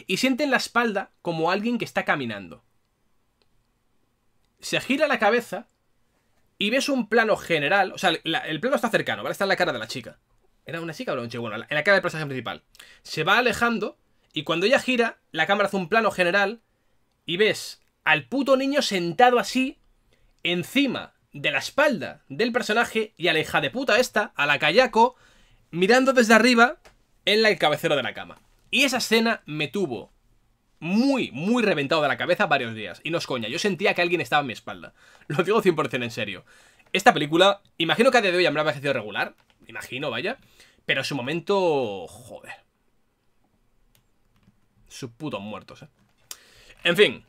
Y siente en la espalda como alguien que está caminando. Se gira la cabeza y ves un plano general, o sea, el plano está cercano, ¿vale? Está en la cara de la chica. ¿Era una chica o un chico? Bueno, en la cara del personaje principal. Se va alejando y cuando ella gira, la cámara hace un plano general y ves al puto niño sentado así encima de la espalda del personaje y a la hija de puta esta, a la Kayako, mirando desde arriba en la cabecero de la cama. Y esa escena me tuvo muy, muy reventado de la cabeza varios días. Y no es coña, yo sentía que alguien estaba en mi espalda. Lo digo 100% en serio. Esta película, imagino que a día de hoy habrá veces regular. Imagino, vaya. Pero en su momento... Joder. Sus putos muertos, eh. En fin.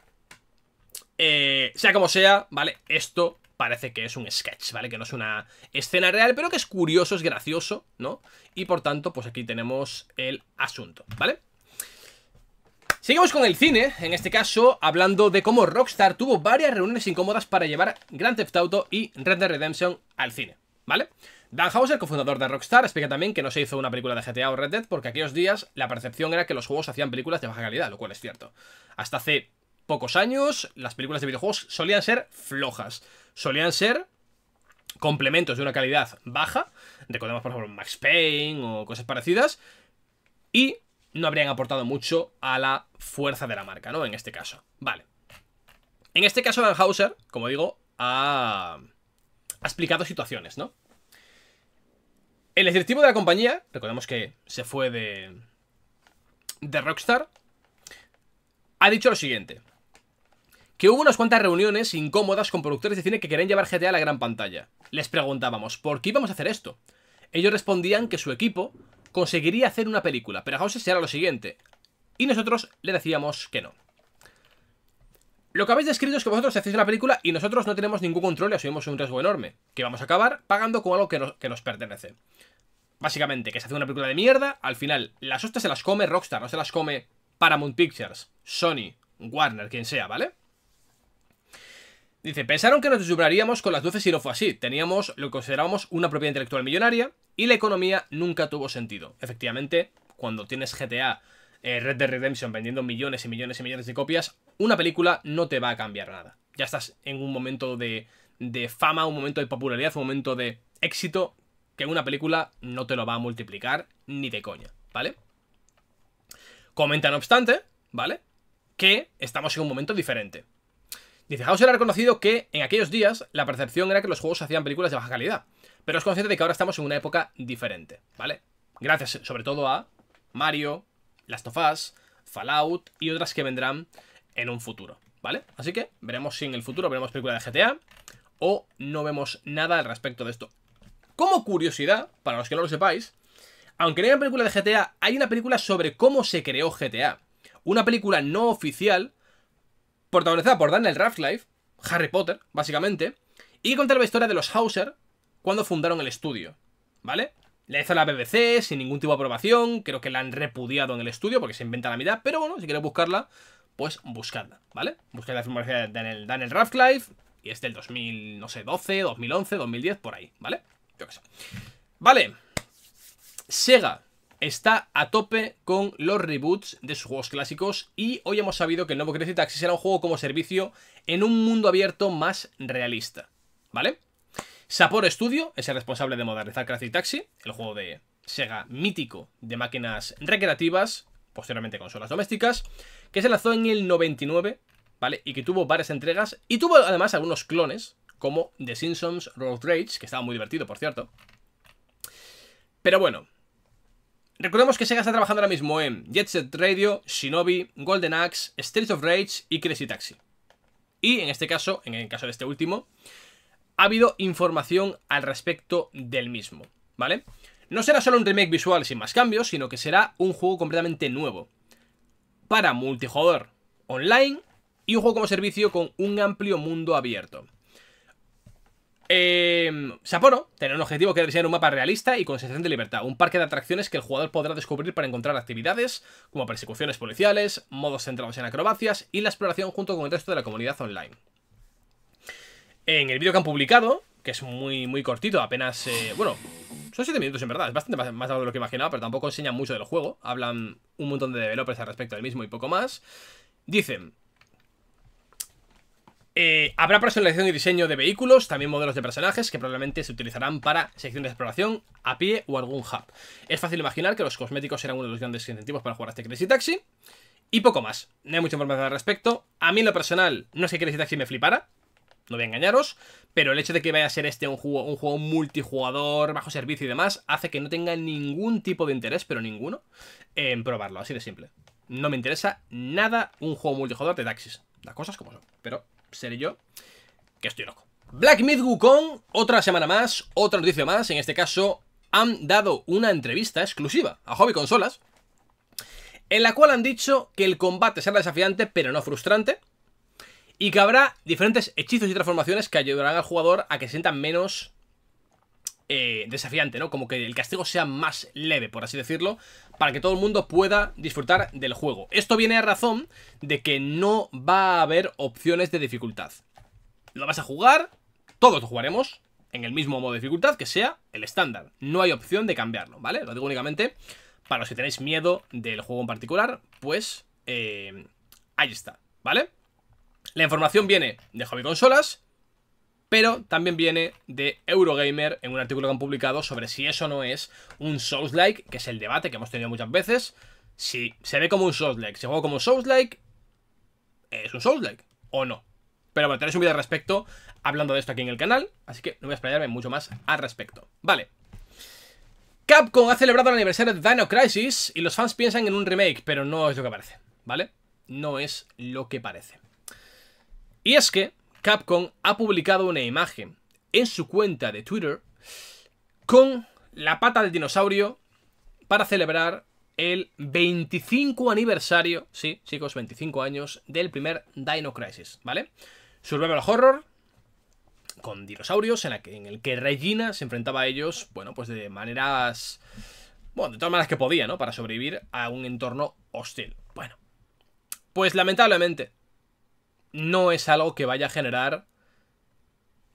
Eh, sea como sea, ¿vale? Esto parece que es un sketch, ¿vale? Que no es una escena real, pero que es curioso, es gracioso, ¿no? Y por tanto, pues aquí tenemos el asunto, ¿vale? Seguimos con el cine, en este caso hablando de cómo Rockstar tuvo varias reuniones incómodas para llevar Grand Theft Auto y Red Dead Redemption al cine, ¿vale? Dan Hauser, cofundador de Rockstar, explica también que no se hizo una película de GTA o Red Dead porque aquellos días la percepción era que los juegos hacían películas de baja calidad, lo cual es cierto. Hasta hace pocos años las películas de videojuegos solían ser flojas, solían ser complementos de una calidad baja, recordemos por ejemplo Max Payne o cosas parecidas, y no habrían aportado mucho a la fuerza de la marca, ¿no? En este caso. Vale. En este caso, Van Hauser, como digo, ha, ha explicado situaciones, ¿no? El directivo de la compañía, recordemos que se fue de, de Rockstar, ha dicho lo siguiente. Que hubo unas cuantas reuniones incómodas con productores de cine que querían llevar GTA a la gran pantalla. Les preguntábamos, ¿por qué íbamos a hacer esto? Ellos respondían que su equipo conseguiría hacer una película, pero House hará lo siguiente. Y nosotros le decíamos que no. Lo que habéis descrito es que vosotros hacéis una película y nosotros no tenemos ningún control y asumimos un riesgo enorme, que vamos a acabar pagando con algo que nos, pertenece. Básicamente, que se hace una película de mierda, al final las hostas se las come Rockstar, no se las come Paramount Pictures, Sony, Warner, quien sea, ¿vale? Dice, pensaron que nos superaríamos con las luces si no fue así. Teníamos lo que considerábamos una propiedad intelectual millonaria y la economía nunca tuvo sentido. Efectivamente, cuando tienes GTA, eh, Red Dead Redemption vendiendo millones y millones y millones de copias, una película no te va a cambiar nada. Ya estás en un momento de, de fama, un momento de popularidad, un momento de éxito que una película no te lo va a multiplicar ni de coña, ¿vale? Comenta, no obstante, ¿vale? Que estamos en un momento diferente. Dice, fijaos, era reconocido que en aquellos días la percepción era que los juegos hacían películas de baja calidad, pero es consciente de que ahora estamos en una época diferente, ¿vale? Gracias sobre todo a Mario, Last of Us, Fallout y otras que vendrán en un futuro, ¿vale? Así que veremos si en el futuro veremos película de GTA o no vemos nada al respecto de esto. Como curiosidad, para los que no lo sepáis, aunque no haya una película de GTA, hay una película sobre cómo se creó GTA. Una película no oficial protagonizada por Daniel Radcliffe, Harry Potter, básicamente, y contar la historia de los Hauser cuando fundaron el estudio, ¿vale? Le hizo la BBC sin ningún tipo de aprobación, creo que la han repudiado en el estudio porque se inventa la mitad, pero bueno, si quieres buscarla, pues buscadla, ¿vale? Buscad la filmografía de Daniel, Daniel Radcliffe y es del 2000, 12, 2011, 2010, por ahí, ¿vale? Yo qué sé. Vale. Sega está a tope con los reboots de sus juegos clásicos y hoy hemos sabido que el nuevo Crazy Taxi será un juego como servicio en un mundo abierto más realista, ¿vale? Sapor Studio es el responsable de modernizar Crazy Taxi, el juego de Sega mítico de máquinas recreativas, posteriormente consolas domésticas, que se lanzó en el 99, ¿vale? Y que tuvo varias entregas y tuvo además algunos clones, como The Simpsons Road Rage, que estaba muy divertido, por cierto. Pero bueno, Recordemos que Sega está trabajando ahora mismo en Jet Set Radio, Shinobi, Golden Axe, Streets of Rage y Crazy Taxi. Y en este caso, en el caso de este último, ha habido información al respecto del mismo, ¿vale? No será solo un remake visual sin más cambios, sino que será un juego completamente nuevo. Para multijugador online y un juego como servicio con un amplio mundo abierto. Eh, em, Sapporo tener un objetivo que debe ser un mapa realista y con sensación de libertad, un parque de atracciones que el jugador podrá descubrir para encontrar actividades como persecuciones policiales, modos centrados en acrobacias y la exploración junto con el resto de la comunidad online. En el vídeo que han publicado, que es muy, muy cortito, apenas, eh, bueno, son 7 minutos en verdad, es bastante más, largo de lo que imaginaba, pero tampoco enseñan mucho del juego, hablan un montón de developers al respecto del mismo y poco más. Dicen, eh, habrá personalización y diseño de vehículos, también modelos de personajes que probablemente se utilizarán para secciones de exploración a pie o algún hub. Es fácil imaginar que los cosméticos serán uno de los grandes incentivos para jugar a este Crazy Taxi. Y poco más, no hay mucha información al respecto. A mí en lo personal, no sé que Crazy Taxi me flipara, no voy a engañaros, pero el hecho de que vaya a ser este un juego, un juego multijugador, bajo servicio y demás, hace que no tenga ningún tipo de interés, pero ninguno, en probarlo, así de simple. No me interesa nada un juego multijugador de taxis. Las cosas como son, pero seré yo, que estoy loco. Black Myth Wukong, otra semana más, otra noticia más, en este caso han dado una entrevista exclusiva a Hobby Consolas, en la cual han dicho que el combate será desafiante pero no frustrante, y que habrá diferentes hechizos y transformaciones que ayudarán al jugador a que se sienta menos eh, desafiante, ¿no? Como que el castigo sea más leve, por así decirlo, para que todo el mundo pueda disfrutar del juego. Esto viene a razón de que no va a haber opciones de dificultad. Lo vas a jugar, todos lo jugaremos en el mismo modo de dificultad que sea el estándar. No hay opción de cambiarlo, ¿vale? Lo digo únicamente para los que tenéis miedo del juego en particular, pues eh, ahí está, ¿vale? La información viene de Hobby Consolas pero también viene de Eurogamer en un artículo que han publicado sobre si eso no es un Souls-like, que es el debate que hemos tenido muchas veces. Si se ve como un Souls-like, si juego como un Souls-like, ¿es un Souls-like o no? Pero bueno, tenéis un vídeo al respecto hablando de esto aquí en el canal, así que no voy a explayarme mucho más al respecto. Vale. Capcom ha celebrado el aniversario de Dino Crisis y los fans piensan en un remake, pero no es lo que parece, ¿vale? No es lo que parece. Y es que Capcom ha publicado una imagen en su cuenta de Twitter con la pata del dinosaurio para celebrar el 25 aniversario, sí, chicos, 25 años del primer Dino Crisis, ¿vale? Survival Horror con dinosaurios en, en el que Regina se enfrentaba a ellos, bueno, pues de maneras... Bueno, de todas maneras que podía, ¿no? Para sobrevivir a un entorno hostil. Bueno, pues lamentablemente no es algo que vaya a generar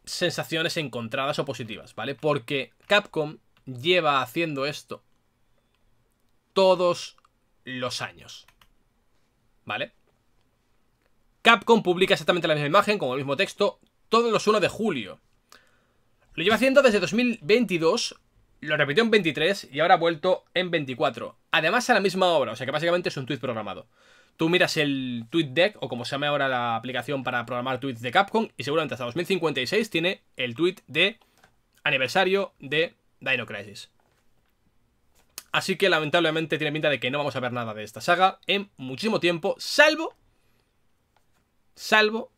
sensaciones encontradas o positivas, ¿vale? Porque Capcom lleva haciendo esto todos los años, ¿vale? Capcom publica exactamente la misma imagen, con el mismo texto, todos los 1 de julio. Lo lleva haciendo desde 2022, lo repitió en 23 y ahora ha vuelto en 24. Además a la misma obra, o sea que básicamente es un tweet programado. Tú miras el deck o como se llama ahora la aplicación para programar tweets de Capcom, y seguramente hasta 2056 tiene el tweet de aniversario de Dino Crisis. Así que lamentablemente tiene pinta de que no vamos a ver nada de esta saga en muchísimo tiempo, salvo. Salvo.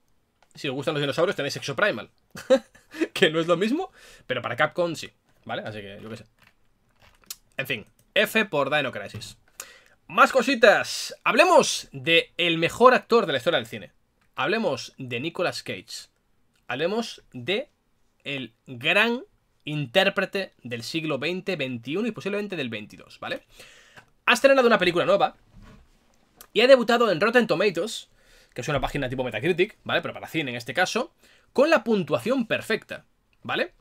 Si os gustan los dinosaurios, tenéis Exo Primal. que no es lo mismo, pero para Capcom sí. ¿Vale? Así que yo qué sé. En fin, F por Dino Crisis. Más cositas. Hablemos de el mejor actor de la historia del cine. Hablemos de Nicolas Cage. Hablemos de el gran intérprete del siglo XX, XXI y posiblemente del XXII, ¿vale? Ha estrenado una película nueva y ha debutado en Rotten Tomatoes, que es una página tipo Metacritic, ¿vale? Pero para cine en este caso, con la puntuación perfecta, ¿vale?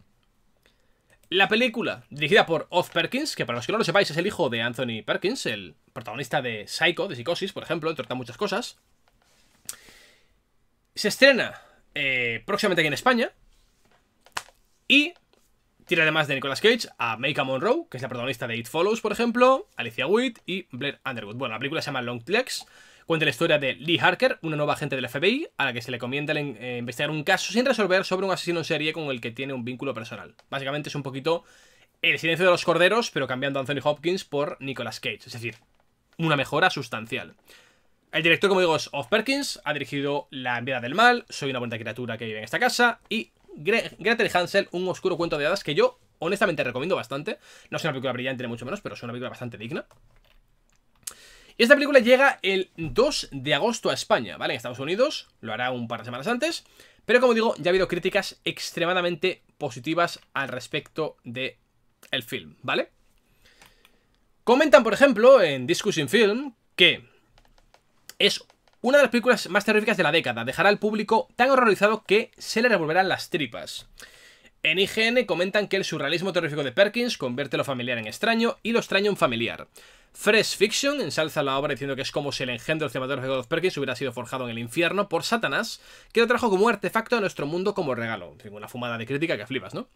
La película, dirigida por Oz Perkins, que para los que no lo sepáis es el hijo de Anthony Perkins, el protagonista de Psycho, de Psicosis, por ejemplo, que muchas cosas, se estrena eh, próximamente aquí en España y tiene además de Nicolas Cage a Meika Monroe, que es la protagonista de It Follows, por ejemplo, Alicia Witt y Blair Underwood. Bueno, la película se llama Long Legs Cuenta la historia de Lee Harker, una nueva agente del FBI, a la que se le comienda eh, investigar un caso sin resolver sobre un asesino en serie con el que tiene un vínculo personal. Básicamente es un poquito el silencio de los corderos, pero cambiando a Anthony Hopkins por Nicolas Cage, es decir, una mejora sustancial. El director, como digo, es Off Perkins, ha dirigido La enviada del mal, Soy una buena criatura que vive en esta casa, y Gretel Hansel, un oscuro cuento de hadas que yo honestamente recomiendo bastante. No es una película brillante, ni mucho menos, pero es una película bastante digna. Esta película llega el 2 de agosto a España, ¿vale? En Estados Unidos, lo hará un par de semanas antes, pero como digo, ya ha habido críticas extremadamente positivas al respecto de el film, ¿vale? Comentan, por ejemplo, en Discussion Film que es una de las películas más terroríficas de la década. Dejará al público tan horrorizado que se le revolverán las tripas. En IGN comentan que el surrealismo terrorífico de Perkins convierte lo familiar en extraño y lo extraño en familiar. Fresh Fiction ensalza la obra diciendo que es como si el engendro cinematográfico de Perkins hubiera sido forjado en el infierno por Satanás, que lo trajo como artefacto a nuestro mundo como regalo. Una fumada de crítica que flipas, ¿no?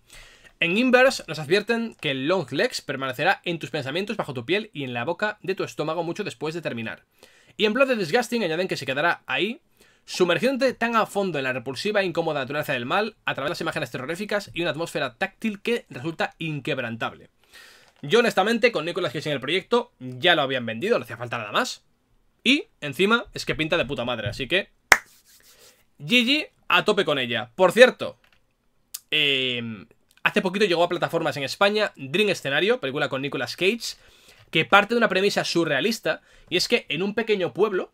En Inverse nos advierten que el Long Legs permanecerá en tus pensamientos, bajo tu piel y en la boca de tu estómago mucho después de terminar. Y en Blood de Disgusting añaden que se quedará ahí, sumergiéndote tan a fondo en la repulsiva e incómoda naturaleza del mal, a través de las imágenes terroríficas y una atmósfera táctil que resulta inquebrantable. Yo honestamente, con Nicolas Cage en el proyecto, ya lo habían vendido, no hacía falta nada más. Y, encima, es que pinta de puta madre, así que... Gigi, a tope con ella. Por cierto, em, hace poquito llegó a plataformas en España Dream Escenario, película con Nicolas Cage, que parte de una premisa surrealista, y es que en un pequeño pueblo,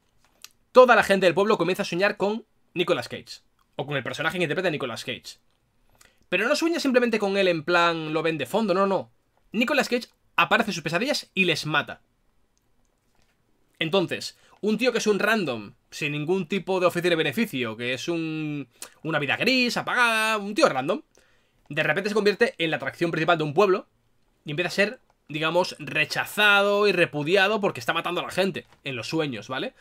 toda la gente del pueblo comienza a soñar con Nicolas Cage, o con el personaje que interpreta Nicolas Cage. Pero no sueña simplemente con él en plan lo ven de fondo, no, no. Nicolas Cage aparece sus pesadillas y les mata. Entonces, un tío que es un random, sin ningún tipo de oficio de beneficio, que es un, una vida gris, apagada, un tío random, de repente se convierte en la atracción principal de un pueblo y empieza a ser, digamos, rechazado y repudiado porque está matando a la gente en los sueños, ¿vale?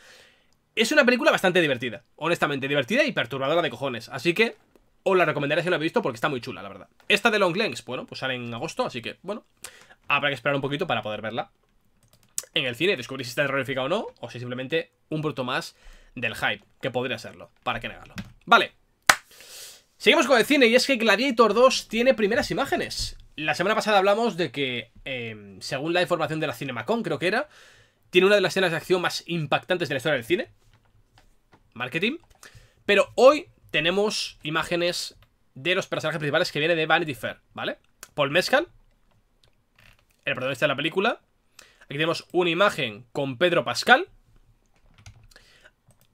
Es una película bastante divertida, honestamente, divertida y perturbadora de cojones. Así que o la recomendaría si no la habéis visto porque está muy chula, la verdad. Esta de Long Lengths, bueno, pues sale en agosto, así que, bueno, habrá que esperar un poquito para poder verla en el cine descubrir si está terrorífica o no, o si simplemente un bruto más del hype, que podría serlo, para qué negarlo. Vale. Seguimos con el cine y es que Gladiator 2 tiene primeras imágenes. La semana pasada hablamos de que, em, según la información de la Cinemacon, creo que era, tiene una de las escenas de acción más impactantes de la historia del cine. Marketing. Pero hoy tenemos imágenes de los personajes principales que viene de Vanity Fair, ¿vale? Paul Mescal, el protagonista de la película. Aquí tenemos una imagen con Pedro Pascal.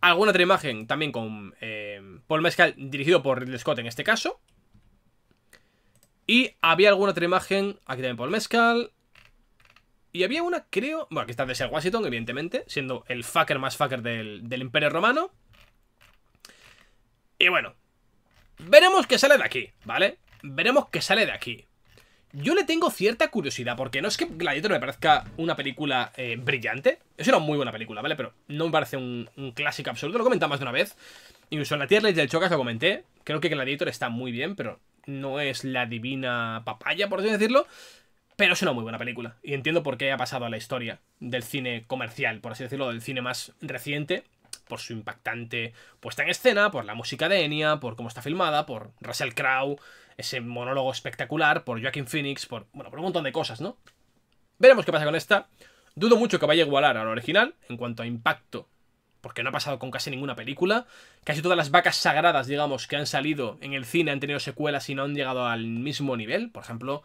Alguna otra imagen también con eh, Paul Mescal, dirigido por Ridley Scott en este caso. Y había alguna otra imagen, aquí también Paul Mescal. Y había una, creo, bueno, aquí está de Washington, evidentemente, siendo el fucker más fucker del Imperio Romano. Y bueno, veremos qué sale de aquí, ¿vale? Veremos qué sale de aquí. Yo le tengo cierta curiosidad, porque no es que Gladiator me parezca una película eh, brillante. Es una muy buena película, ¿vale? Pero no me parece un, clásico absoluto. Lo comentado más de una vez. Incluso en la tierra y del Chocas lo comenté. Creo que Gladiator está muy bien, pero no es la divina papaya, por así decirlo. Pero es una muy buena película. Y entiendo por qué ha pasado a la historia del cine comercial, por así decirlo, del cine más reciente por su impactante puesta en escena, por la música de Enya, por cómo está filmada, por Russell Crowe, ese monólogo espectacular, por Joaquin Phoenix, por, bueno, por un montón de cosas, ¿no? Veremos qué pasa con esta. Dudo mucho que vaya a igualar a la original en cuanto a impacto, porque no ha pasado con casi ninguna película. Casi todas las vacas sagradas, digamos, que han salido en el cine han tenido secuelas y no han llegado al mismo nivel. Por ejemplo,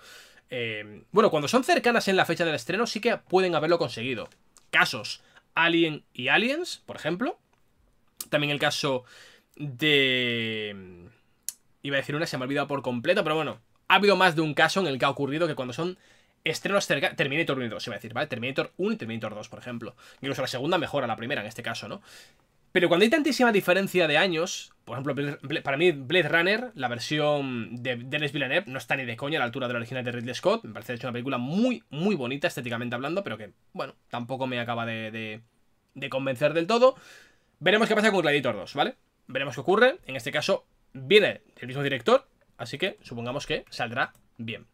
eh, bueno, cuando son cercanas en la fecha del estreno sí que pueden haberlo conseguido. Casos Alien y Aliens, por ejemplo, también el caso de... Mm, iba a decir una, se me ha olvidado por completo, pero bueno, ha habido más de un caso en el que ha ocurrido que cuando son estrenos cerca... Terminator 1 2, se va a decir, ¿vale? Terminator 1 y Terminator 2, por ejemplo. Incluso la segunda mejora la primera en este caso, ¿no? Pero cuando hay tantísima diferencia de años, por ejemplo, para mí Blade Runner, la versión de Dennis Villeneuve, no está ni de coña a la altura de la original de Ridley Scott. Me parece, hecho, una película muy, muy bonita estéticamente hablando, pero que, bueno, tampoco me acaba de convencer del todo. Veremos qué pasa con Gladiator 2, ¿vale? Veremos qué ocurre. En este caso, viene el mismo director, así que supongamos que saldrá bien.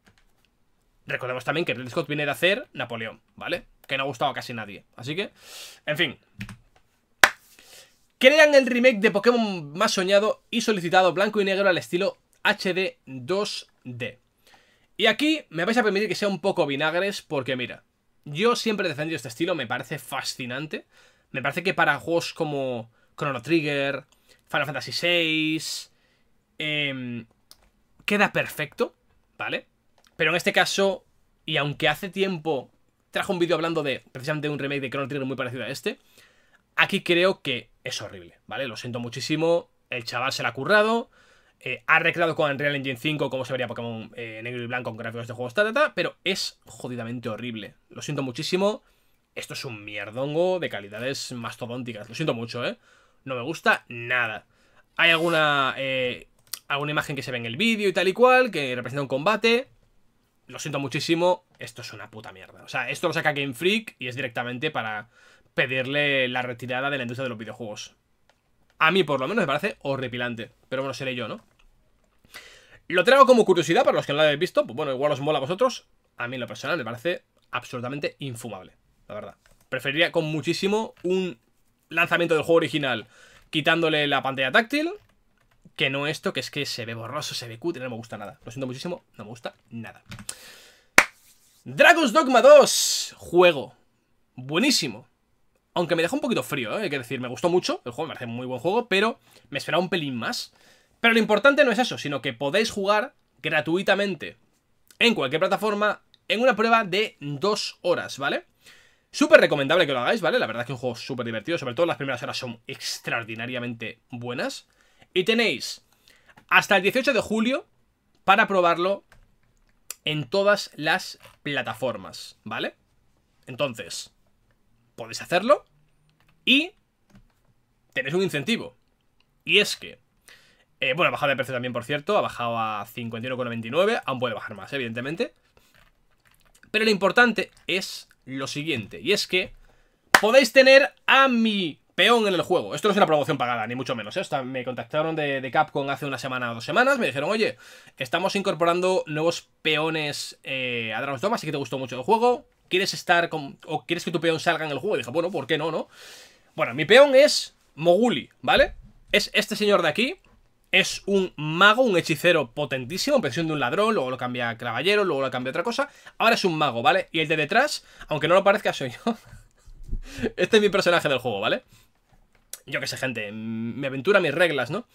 Recordemos también que el Scott viene de hacer Napoleón, ¿vale? Que no ha gustado a casi nadie. Así que, en fin. Crean el remake de Pokémon más soñado y solicitado blanco y negro al estilo HD 2D. Y aquí me vais a permitir que sea un poco vinagres porque mira, yo siempre he defendido este estilo, me parece fascinante. Me parece que para juegos como Chrono Trigger, Final Fantasy VI, em, queda perfecto, ¿vale? Pero en este caso, y aunque hace tiempo trajo un vídeo hablando de precisamente un remake de Chrono Trigger muy parecido a este, aquí creo que es horrible, ¿vale? Lo siento muchísimo, el chaval se la ha currado, eh, ha recreado con Unreal Engine 5 cómo se vería Pokémon eh, negro y blanco con gráficos de juegos, pero es jodidamente horrible. Lo siento muchísimo. Esto es un mierdongo de calidades mastodónticas. Lo siento mucho, ¿eh? No me gusta nada. Hay alguna, eh, alguna imagen que se ve en el vídeo y tal y cual, que representa un combate. Lo siento muchísimo, esto es una puta mierda. O sea, esto lo saca Game Freak y es directamente para pedirle la retirada de la industria de los videojuegos. A mí, por lo menos, me parece horripilante. Pero bueno, seré yo, ¿no? Lo traigo como curiosidad para los que no lo habéis visto. Pues bueno, igual os mola a vosotros. A mí, en lo personal, me parece absolutamente infumable la verdad. Preferiría con muchísimo un lanzamiento del juego original quitándole la pantalla táctil que no esto, que es que se ve borroso, se ve cutre, no me gusta nada. Lo siento muchísimo, no me gusta nada. Dragon's Dogma 2, juego buenísimo. Aunque me dejó un poquito frío, ¿eh? hay que decir, me gustó mucho, el juego me parece muy buen juego, pero me esperaba un pelín más. Pero lo importante no es eso, sino que podéis jugar gratuitamente en cualquier plataforma en una prueba de dos horas, ¿vale? Súper recomendable que lo hagáis, ¿vale? La verdad es que es un juego súper divertido, sobre todo las primeras horas son extraordinariamente buenas. Y tenéis hasta el 18 de julio para probarlo en todas las plataformas, ¿vale? Entonces, podéis hacerlo y tenéis un incentivo. Y es que, eh, bueno, ha bajado de precio también, por cierto, ha bajado a 51,99, aún puede bajar más, evidentemente. Pero lo importante es lo siguiente, y es que podéis tener a mi peón en el juego. Esto no es una promoción pagada, ni mucho menos. ¿eh? me contactaron de, Capcom hace una semana o dos semanas. Me dijeron, oye, estamos incorporando nuevos peones eh, a Dragon's Dogma, así que te gustó mucho el juego. ¿Quieres estar con, o quieres que tu peón salga en el juego? Y dije, bueno, ¿por qué no, no? Bueno, mi peón es Moguli, ¿vale? Es este señor de aquí es un mago, un hechicero potentísimo, presión de un ladrón, luego lo cambia a caballero, luego lo cambia a otra cosa. Ahora es un mago, ¿vale? Y el de detrás, aunque no lo parezca, soy yo. este es mi personaje del juego, ¿vale? Yo qué sé, gente, mm, me aventura mis reglas, ¿no?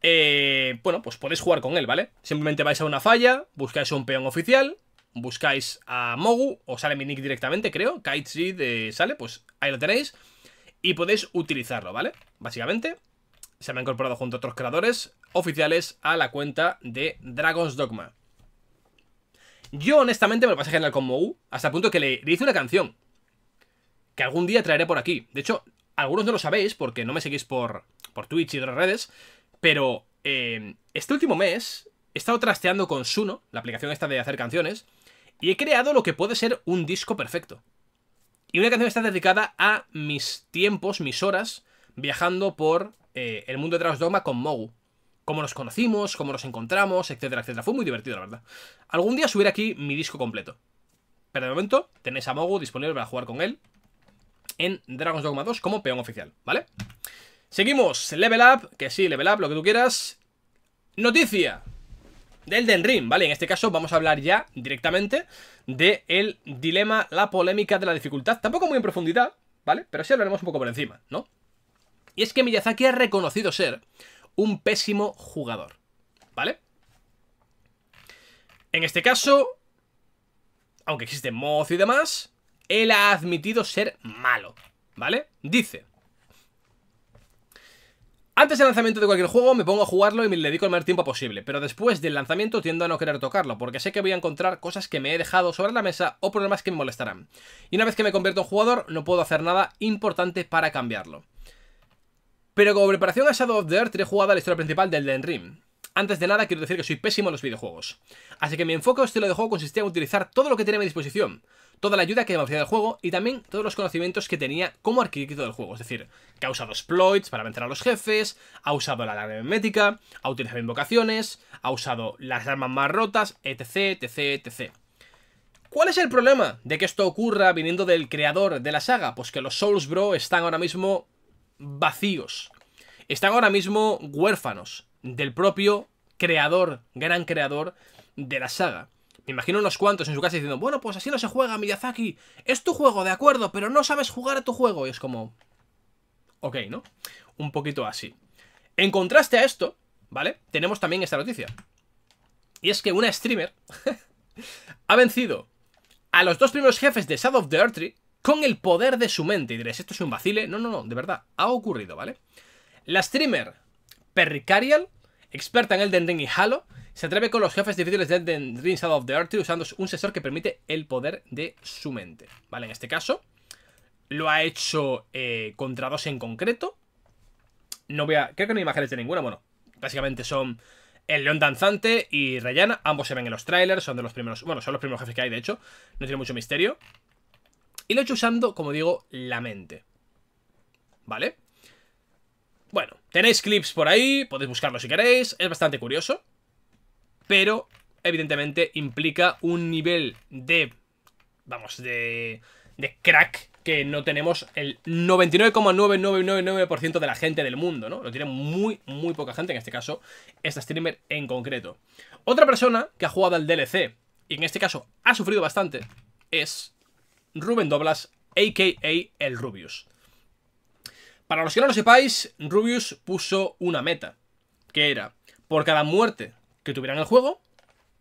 Eh, bueno, pues podéis jugar con él, ¿vale? Simplemente vais a una falla, buscáis a un peón oficial, buscáis a Mogu, o sale mi nick directamente, creo, Kaichi de sale, pues ahí lo tenéis, y podéis utilizarlo, ¿vale? Básicamente, se ha incorporado junto a otros creadores oficiales a la cuenta de Dragon's Dogma. Yo honestamente me lo pasé genial con Mou, hasta el punto que le, hice una canción, que algún día traeré por aquí. De hecho, algunos no lo sabéis porque no me seguís por, por Twitch y otras redes, pero eh, este último mes he estado trasteando con Suno, la aplicación esta de hacer canciones, y he creado lo que puede ser un disco perfecto. Y una canción está dedicada a mis tiempos, mis horas, viajando por eh, el mundo de Dragon's Dogma con Mogu. Cómo nos conocimos, cómo nos encontramos, etcétera, etcétera. Fue muy divertido, la verdad. Algún día subiré aquí mi disco completo. Pero de momento tenéis a Mogu disponible para jugar con él en Dragon's Dogma 2 como peón oficial, ¿vale? Seguimos, Level Up, que sí, Level Up, lo que tú quieras. Noticia del Den ¿vale? En este caso vamos a hablar ya directamente de el dilema, la polémica de la dificultad. Tampoco muy en profundidad, ¿vale? Pero sí hablaremos un poco por encima, ¿no? Y es que Miyazaki ha reconocido ser un pésimo jugador, ¿vale? En este caso, aunque existe mozo y demás, él ha admitido ser malo, ¿vale? Dice... Antes del lanzamiento de cualquier juego me pongo a jugarlo y me dedico el mayor tiempo posible, pero después del lanzamiento tiendo a no querer tocarlo, porque sé que voy a encontrar cosas que me he dejado sobre la mesa o problemas que me molestarán. Y una vez que me convierto en jugador, no puedo hacer nada importante para cambiarlo. Pero como preparación a Shadow of the Earth, he jugado a la historia principal del Den Ring. Antes de nada, quiero decir que soy pésimo en los videojuegos. Así que mi enfoque o estilo de juego consistía en utilizar todo lo que tenía a mi disposición, toda la ayuda que me ofrecía el juego y también todos los conocimientos que tenía como arquitecto del juego. Es decir, que ha usado exploits para vencer a los jefes, ha usado la alarma ha utilizado invocaciones, ha usado las armas más rotas, etc, etc, etc. ¿Cuál es el problema de que esto ocurra viniendo del creador de la saga? Pues que los Souls Bro están ahora mismo vacíos. Están ahora mismo huérfanos del propio creador, gran creador de la saga. Me imagino unos cuantos en su casa diciendo, bueno, pues así no se juega, Miyazaki. Es tu juego, de acuerdo, pero no sabes jugar a tu juego. Y es como... Ok, ¿no? Un poquito así. En contraste a esto, ¿vale? Tenemos también esta noticia. Y es que una streamer ha vencido a los dos primeros jefes de Shadow of the Earth con el poder de su mente. Y diréis, esto es un vacile. No, no, no, de verdad, ha ocurrido, ¿vale? La streamer Pericarial, experta en el Ring y Halo, se atreve con los jefes difíciles de Elden Ring Shadow of the Earth usando un sensor que permite el poder de su mente, ¿vale? En este caso, lo ha hecho eh, contra dos en concreto. No voy a... Creo que no hay imágenes de ninguna, bueno, básicamente son... El León Danzante y Rayana, ambos se ven en los trailers, son de los primeros. Bueno, son los primeros jefes que hay, de hecho. No tiene mucho misterio. Y lo he hecho usando, como digo, la mente. ¿Vale? Bueno, tenéis clips por ahí, podéis buscarlos si queréis, es bastante curioso. Pero, evidentemente, implica un nivel de... Vamos, de... De crack que no tenemos el 99,9999% de la gente del mundo, ¿no? Lo tiene muy, muy poca gente, en este caso, esta streamer en concreto. Otra persona que ha jugado al DLC, y en este caso ha sufrido bastante, es Rubén Doblas, a.k.a. el Rubius. Para los que no lo sepáis, Rubius puso una meta, que era, por cada muerte que tuviera en el juego,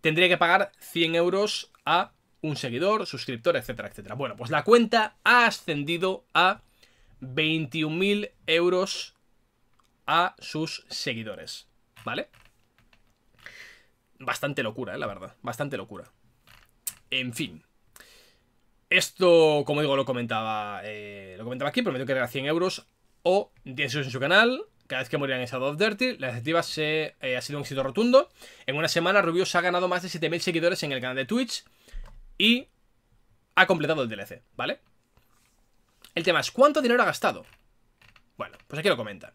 tendría que pagar 100 euros a un seguidor, suscriptor, etcétera, etcétera. Bueno, pues la cuenta ha ascendido a 21.000 euros a sus seguidores, ¿vale? Bastante locura, ¿eh? la verdad, bastante locura. En fin. Esto, como digo, lo comentaba eh, lo comentaba aquí, prometió que era 100 euros o 10 euros en su canal. Cada vez que morían en Shadow of Dirty, la iniciativa se, eh, ha sido un éxito rotundo. En una semana, Rubius ha ganado más de 7.000 seguidores en el canal de Twitch y ha completado el DLC, ¿vale? El tema es, ¿cuánto dinero ha gastado? Bueno, pues aquí lo comenta.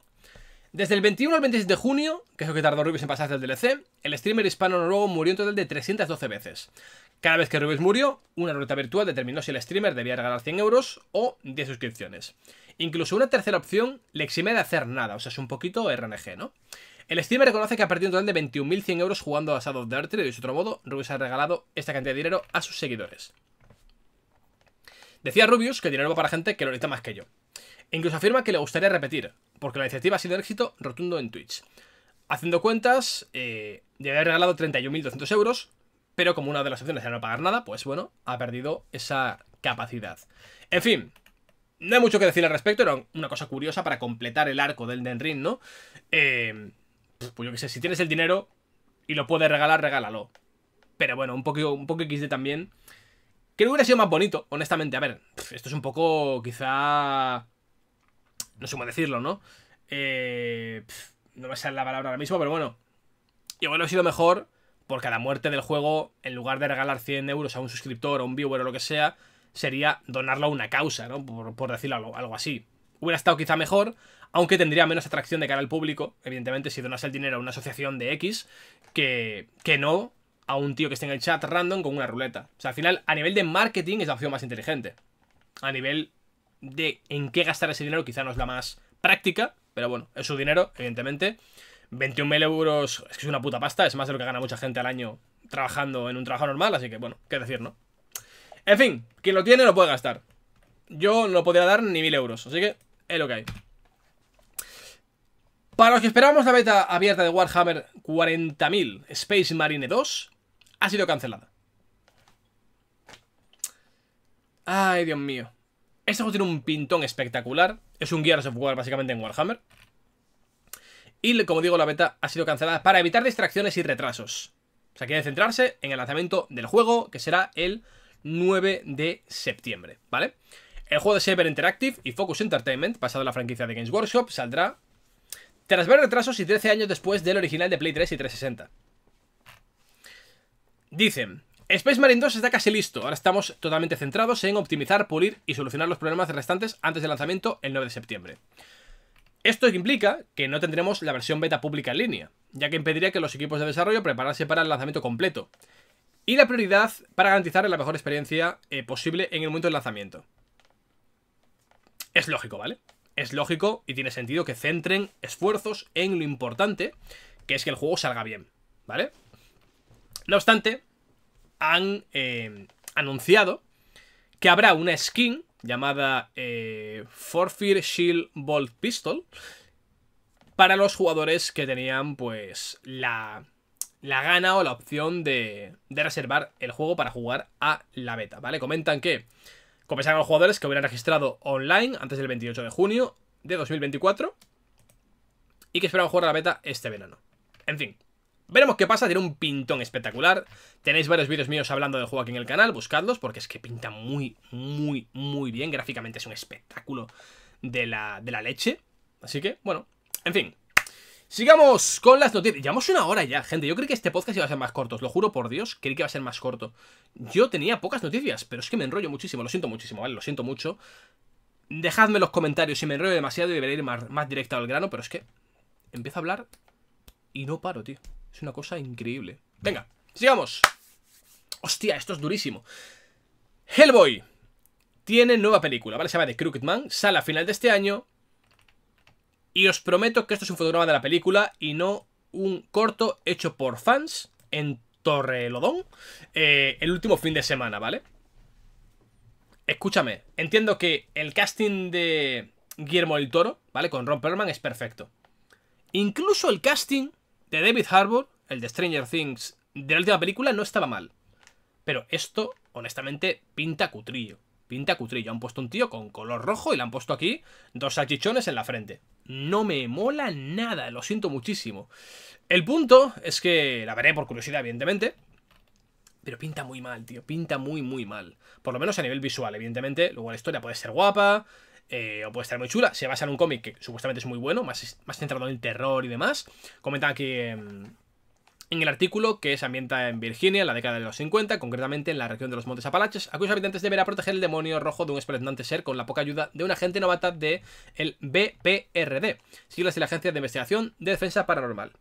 Desde el 21 al 26 de junio, que es lo que tardó Rubius en pasarse del DLC, el streamer hispano-noruego murió un total de 312 veces. Cada vez que Rubius murió, una ruleta virtual determinó si el streamer debía regalar 100 euros o 10 suscripciones. Incluso una tercera opción le exime de hacer nada, o sea, es un poquito RNG, ¿no? El streamer reconoce que ha perdido un total de 21.100 euros jugando a Shadow of the y de otro modo, Rubius ha regalado esta cantidad de dinero a sus seguidores. Decía Rubius que el dinero va para gente que lo necesita más que yo incluso afirma que le gustaría repetir, porque la iniciativa ha sido un éxito rotundo en Twitch. Haciendo cuentas, eh, había regalado 31.200 euros, pero como una de las opciones era no pagar nada, pues bueno, ha perdido esa capacidad. En fin, no hay mucho que decir al respecto, era una cosa curiosa para completar el arco del Denrin, ¿no? Eh, pues yo qué sé, si tienes el dinero y lo puedes regalar, regálalo. Pero bueno, un poco, un poco XD también. Creo que hubiera sido más bonito, honestamente. A ver, esto es un poco quizá no sé cómo decirlo, ¿no? Eh, no me sale la palabra ahora mismo, pero bueno. yo bueno, ha sido mejor porque a la muerte del juego, en lugar de regalar 100 euros a un suscriptor o un viewer o lo que sea, sería donarlo a una causa, ¿no? Por, por decirlo algo, algo, así. Hubiera estado quizá mejor, aunque tendría menos atracción de cara al público, evidentemente, si donase el dinero a una asociación de X, que, que no a un tío que esté en el chat random con una ruleta. O sea, al final, a nivel de marketing es la opción más inteligente. A nivel de en qué gastar ese dinero quizá no es la más práctica, pero bueno, es su dinero, evidentemente. 21.000 euros es que es una puta pasta, es más de lo que gana mucha gente al año trabajando en un trabajo normal, así que bueno, qué decir, ¿no? En fin, quien lo tiene lo puede gastar. Yo no podría dar ni 1.000 euros, así que es lo que hay. Para los que esperábamos la beta abierta de Warhammer 40.000 Space Marine 2, ha sido cancelada. Ay, Dios mío. Este juego tiene un pintón espectacular. Es un Gears of War básicamente en Warhammer. Y como digo, la beta ha sido cancelada para evitar distracciones y retrasos. O sea, quiere centrarse en el lanzamiento del juego, que será el 9 de septiembre, ¿vale? El juego de Saber Interactive y Focus Entertainment, pasado la franquicia de Games Workshop, saldrá tras ver retrasos y 13 años después del original de Play 3 y 360. Dicen, Space Marine 2 está casi listo, ahora estamos totalmente centrados en optimizar, pulir y solucionar los problemas restantes antes del lanzamiento el 9 de septiembre. Esto implica que no tendremos la versión beta pública en línea, ya que impediría que los equipos de desarrollo prepararse para el lanzamiento completo, y la prioridad para garantizar la mejor experiencia eh, posible en el momento del lanzamiento. Es lógico, ¿vale? Es lógico y tiene sentido que centren esfuerzos en lo importante, que es que el juego salga bien, ¿vale? No obstante, han eh, anunciado que habrá una skin llamada eh, Forfear Shield Bolt Pistol para los jugadores que tenían pues la, la gana o la opción de, de, reservar el juego para jugar a la beta, ¿vale? Comentan que compensaron los jugadores que hubieran registrado online antes del 28 de junio de 2024 y que esperaban jugar a la beta este verano. En fin, Veremos qué pasa, tiene un pintón espectacular. Tenéis varios vídeos míos hablando del juego aquí en el canal, buscadlos porque es que pinta muy, muy, muy bien. Gráficamente es un espectáculo de la, leche. Así que, bueno, en fin. Sigamos con las noticias. Llevamos una hora ya, gente. Yo creo que este podcast iba a ser más corto, lo juro por Dios. Creí que iba a ser más corto. Yo tenía pocas noticias, pero es que me enrollo muchísimo. Lo siento muchísimo, ¿vale? Lo siento mucho. Dejadme los comentarios si me enrollo demasiado y debería ir más, más directo al grano, pero es que empiezo a hablar y no paro, tío. Es una cosa increíble. Venga, sigamos. Hostia, esto es durísimo. Hellboy. Tiene nueva película, ¿vale? Se llama The Crooked Man. Sale a final de este año. Y os prometo que esto es un fotograma de la película y no un corto hecho por fans en Torrelodón eh, el último fin de semana, ¿vale? Escúchame, entiendo que el casting de Guillermo el Toro, ¿vale? Con Ron Perlman es perfecto. Incluso el casting David Harbour, el de Stranger Things de la última película, no estaba mal. Pero esto, honestamente, pinta cutrillo. Pinta cutrillo. Han puesto un tío con color rojo y le han puesto aquí dos salchichones en la frente. No me mola nada, lo siento muchísimo. El punto es que la veré por curiosidad, evidentemente. Pero pinta muy mal, tío. Pinta muy, muy mal. Por lo menos a nivel visual, evidentemente. Luego la historia puede ser guapa. Eh, o puede estar muy chula. Se basa en un cómic que supuestamente es muy bueno, más, más centrado en el terror y demás. Comenta que mm, en el artículo que se ambienta en Virginia en la década de los 50, concretamente en la región de los Montes Apalaches, a cuyos habitantes deberá proteger el demonio rojo de un espeluznante ser con la poca ayuda de un agente novata de el BPRD, siglas de la Agencia de Investigación de Defensa Paranormal.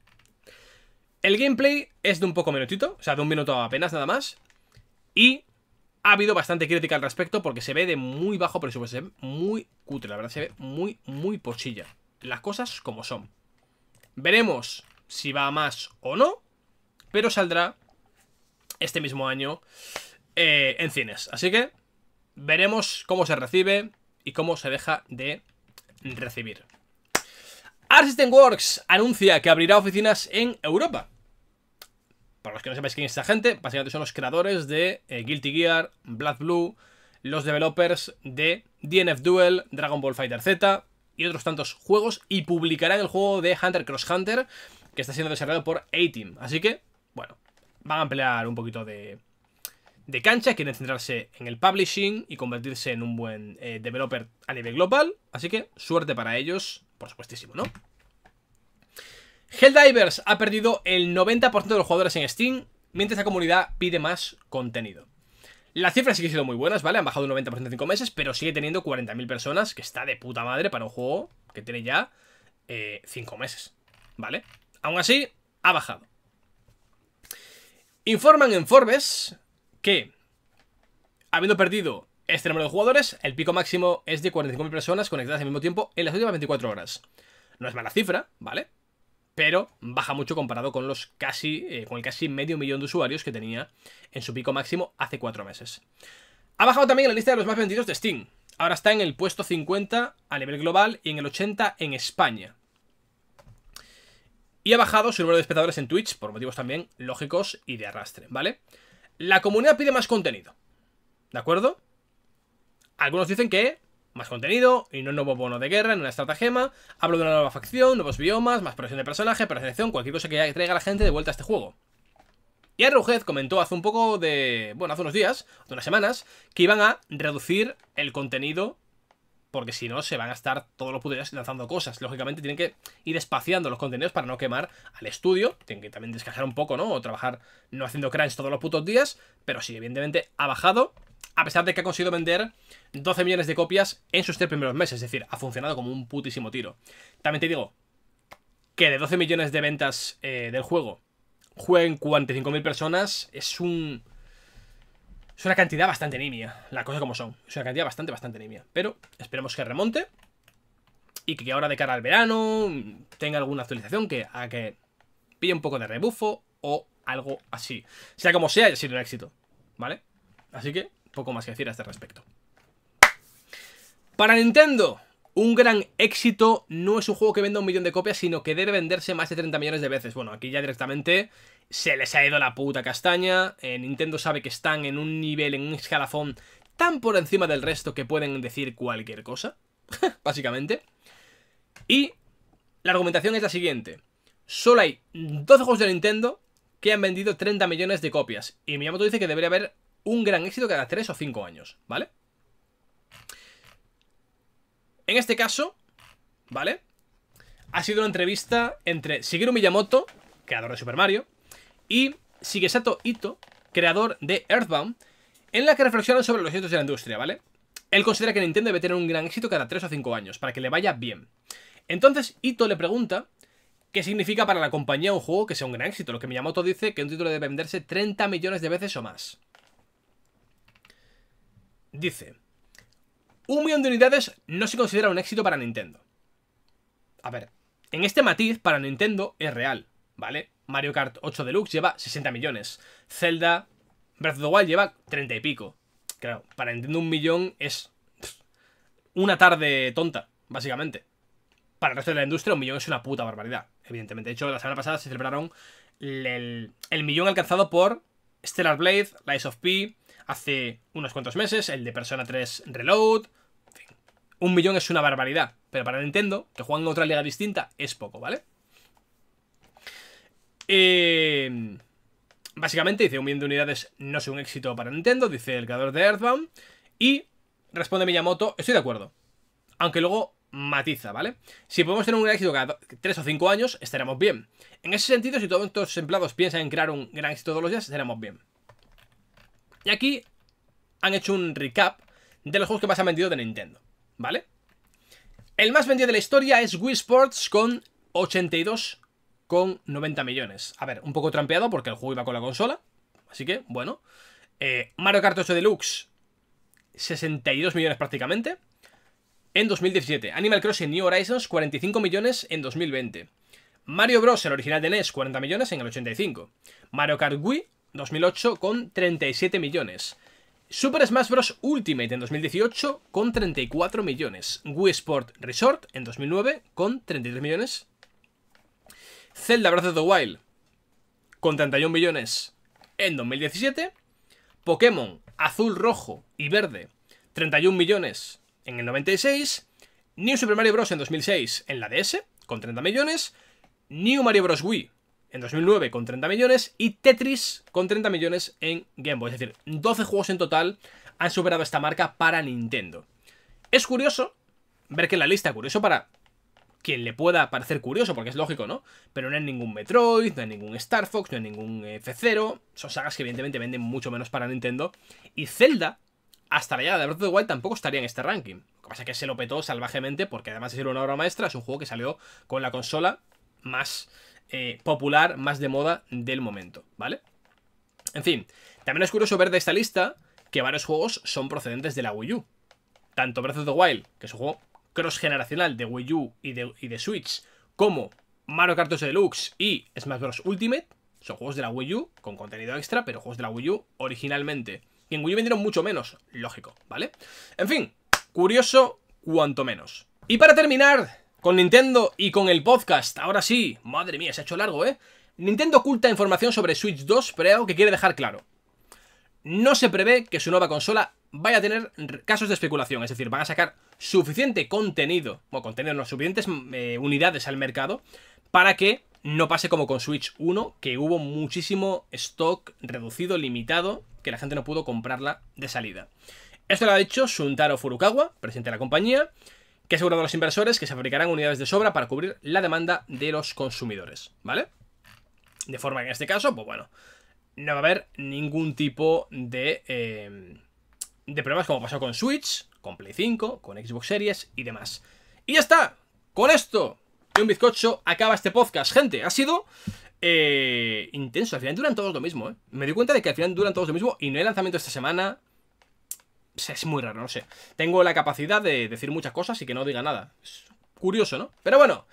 El gameplay es de un poco minutito, o sea, de un minuto apenas nada más. Y ha habido bastante crítica al respecto porque se ve de muy bajo presupuesto, se ve muy cutre, la verdad, se ve muy, muy pochilla. Las cosas como son. Veremos si va a más o no, pero saldrá este mismo año eh, en cines. Así que veremos cómo se recibe y cómo se deja de recibir. Art Works anuncia que abrirá oficinas en Europa. Para los que no sepáis quién es esta gente, básicamente son los creadores de eh, Guilty Gear, Blood Blue, los developers de DNF Duel, Dragon Ball Fighter Z y otros tantos juegos. Y publicarán el juego de Hunter Cross Hunter, que está siendo desarrollado por A-Team. Así que, bueno, van a emplear un poquito de, cancha, quieren centrarse en el publishing y convertirse en un buen eh, developer a nivel global. Así que suerte para ellos, por supuestísimo, ¿no? Helldivers ha perdido el 90% de los jugadores en Steam, mientras la comunidad pide más contenido. Las cifras sí que han sido muy buenas, ¿vale? Han bajado un 90% en 5 meses, pero sigue teniendo 40.000 personas, que está de puta madre para un juego que tiene ya 5 eh, meses, ¿vale? Aún así, ha bajado. Informan en Forbes que, habiendo perdido este número de jugadores, el pico máximo es de 45.000 personas conectadas al mismo tiempo en las últimas 24 horas. No es mala cifra, ¿vale? pero baja mucho comparado con los casi eh, con el casi medio millón de usuarios que tenía en su pico máximo hace cuatro meses. Ha bajado también en la lista de los más vendidos de Steam. Ahora está en el puesto 50 a nivel global y en el 80 en España. Y ha bajado su número de espectadores en Twitch por motivos también lógicos y de arrastre, ¿vale? La comunidad pide más contenido. ¿De acuerdo? Algunos dicen que más contenido y no un nuevo bono de guerra, en una estratagema. Hablo de una nueva facción, nuevos biomas, más presión de personaje, preselección, cualquier cosa que traiga a la gente de vuelta a este juego. Y Arrowhead comentó hace un poco de. Bueno, hace unos días, hace unas semanas, que iban a reducir el contenido. Porque si no, se van a estar todos los putos días lanzando cosas. Lógicamente, tienen que ir espaciando los contenidos para no quemar al estudio. Tienen que también descansar un poco, ¿no? O trabajar no haciendo crunch todos los putos días. Pero sí, evidentemente ha bajado a pesar de que ha conseguido vender 12 millones de copias en sus tres primeros meses. Es decir, ha funcionado como un putísimo tiro. También te digo que de 12 millones de ventas eh, del juego jueguen 45.000 personas es un... Es una cantidad bastante nimia, la cosa como son. Es una cantidad bastante, bastante nimia. Pero esperemos que remonte y que ahora de cara al verano tenga alguna actualización que a que pille un poco de rebufo o algo así. Sea como sea, ha sido un éxito, ¿vale? Así que poco más que decir a este respecto. Para Nintendo, un gran éxito no es un juego que venda un millón de copias, sino que debe venderse más de 30 millones de veces. Bueno, aquí ya directamente se les ha ido la puta castaña. Eh, Nintendo sabe que están en un nivel, en un escalafón tan por encima del resto que pueden decir cualquier cosa, básicamente. Y la argumentación es la siguiente. Solo hay 12 juegos de Nintendo que han vendido 30 millones de copias. Y Miyamoto dice que debería haber un gran éxito cada 3 o 5 años, ¿vale? En este caso, ¿vale? Ha sido una entrevista entre Shigeru Miyamoto, creador de Super Mario, y Shigesato Ito, creador de Earthbound, en la que reflexionan sobre los éxitos de la industria, ¿vale? Él considera que Nintendo debe tener un gran éxito cada 3 o 5 años, para que le vaya bien. Entonces, Ito le pregunta qué significa para la compañía un juego que sea un gran éxito, lo que Miyamoto dice que un título debe venderse 30 millones de veces o más. Dice, un millón de unidades no se considera un éxito para Nintendo. A ver, en este matiz para Nintendo es real, ¿vale? Mario Kart 8 Deluxe lleva 60 millones. Zelda Breath of the Wild lleva 30 y pico. Claro, para Nintendo un millón es una tarde tonta, básicamente. Para el resto de la industria un millón es una puta barbaridad, evidentemente. De hecho, la semana pasada se celebraron el, el millón alcanzado por Stellar Blade, Lies of P, hace unos cuantos meses, el de Persona 3 Reload. En fin, un millón es una barbaridad, pero para Nintendo, que juegan en otra liga distinta, es poco, ¿vale? Eh, básicamente dice, un millón de unidades no es un éxito para Nintendo, dice el creador de Earthbound. Y responde Miyamoto, estoy de acuerdo. Aunque luego matiza, ¿vale? Si podemos tener un gran éxito cada 3 o 5 años, estaremos bien. En ese sentido, si todos estos empleados piensan en crear un gran éxito todos los días, estaremos bien. Y aquí han hecho un recap de los juegos que más han vendido de Nintendo, ¿vale? El más vendido de la historia es Wii Sports con 82,90 millones. A ver, un poco trampeado porque el juego iba con la consola, así que, bueno. Eh, Mario Kart 8 Deluxe, 62 millones prácticamente. En 2017, Animal Crossing New Horizons, 45 millones en 2020. Mario Bros, el original de NES, 40 millones en el 85. Mario Kart Wii, 2008 con 37 millones. Super Smash Bros. Ultimate en 2018 con 34 millones. Wii Sport Resort en 2009 con 33 millones. Zelda Breath of the Wild con 31 millones en 2017. Pokémon Azul, Rojo y Verde 31 millones en el 96. New Super Mario Bros. en 2006 en la DS con 30 millones. New Mario Bros. Wii en 2009 con 30 millones y Tetris con 30 millones en Game Boy. Es decir, 12 juegos en total han superado esta marca para Nintendo. Es curioso ver que en la lista, curioso para quien le pueda parecer curioso, porque es lógico, ¿no? Pero no hay ningún Metroid, no hay ningún Star Fox, no hay ningún eh, F0. Son sagas que evidentemente venden mucho menos para Nintendo. Y Zelda, hasta la llegada de Breath of the Wild, tampoco estaría en este ranking. Lo que pasa es que se lo petó salvajemente, porque además de ser una obra maestra, es un juego que salió con la consola más eh, popular, más de moda del momento, ¿vale? En fin, también es curioso ver de esta lista que varios juegos son procedentes de la Wii U. Tanto Breath of the Wild, que es un juego cross-generacional de Wii U y de, y de Switch, como Mario Kart 2 Deluxe y Smash Bros. Ultimate, son juegos de la Wii U con contenido extra, pero juegos de la Wii U originalmente. Y en Wii U vendieron mucho menos, lógico, ¿vale? En fin, curioso cuanto menos. Y para terminar, con Nintendo y con el podcast. Ahora sí, madre mía, se ha hecho largo, ¿eh? Nintendo oculta información sobre Switch 2, pero hay algo que quiere dejar claro. No se prevé que su nueva consola vaya a tener casos de especulación, es decir, van a sacar suficiente contenido, bueno, contenido no, suficientes mm, eh, unidades al mercado para que no pase como con Switch 1, que hubo muchísimo stock reducido, limitado, que la gente no pudo comprarla de salida. Esto lo ha dicho Suntaro Furukawa, presidente de la compañía, que asegurado a los inversores que se fabricarán unidades de sobra para cubrir la demanda de los consumidores, ¿vale? De forma que en este caso, pues bueno, no va a haber ningún tipo de, eh, de problemas como pasó con Switch, con Play 5, con Xbox Series y demás. Y ya está, con esto y un bizcocho acaba este podcast, gente, ha sido... Eh, intenso, al final duran todos lo mismo, ¿eh? Me di cuenta de que al final duran todos lo mismo y no hay lanzamiento esta semana, es muy raro, no sé. Tengo la capacidad de decir muchas cosas y que no diga nada. Es curioso, ¿no? Pero bueno,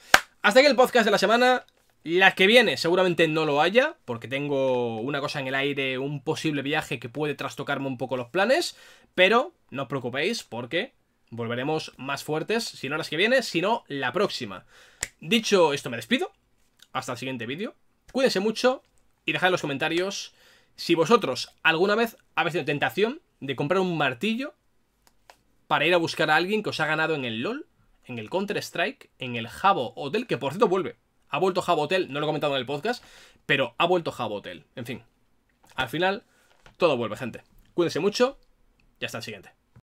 hasta aquí el podcast de la semana. La que viene seguramente no lo haya, porque tengo una cosa en el aire, un posible viaje que puede trastocarme un poco los planes, pero no os preocupéis porque volveremos más fuertes, si no las que viene, sino la próxima. Dicho esto, me despido. Hasta el siguiente vídeo. Cuídense mucho y dejad en los comentarios si vosotros alguna vez habéis tenido tentación de comprar un martillo para ir a buscar a alguien que os ha ganado en el LOL, en el Counter-Strike, en el Jabo Hotel, que por cierto vuelve. Ha vuelto Jabo Hotel, no lo he comentado en el podcast, pero ha vuelto Jabo Hotel. En fin, al final, todo vuelve, gente. Cuídense mucho y hasta el siguiente.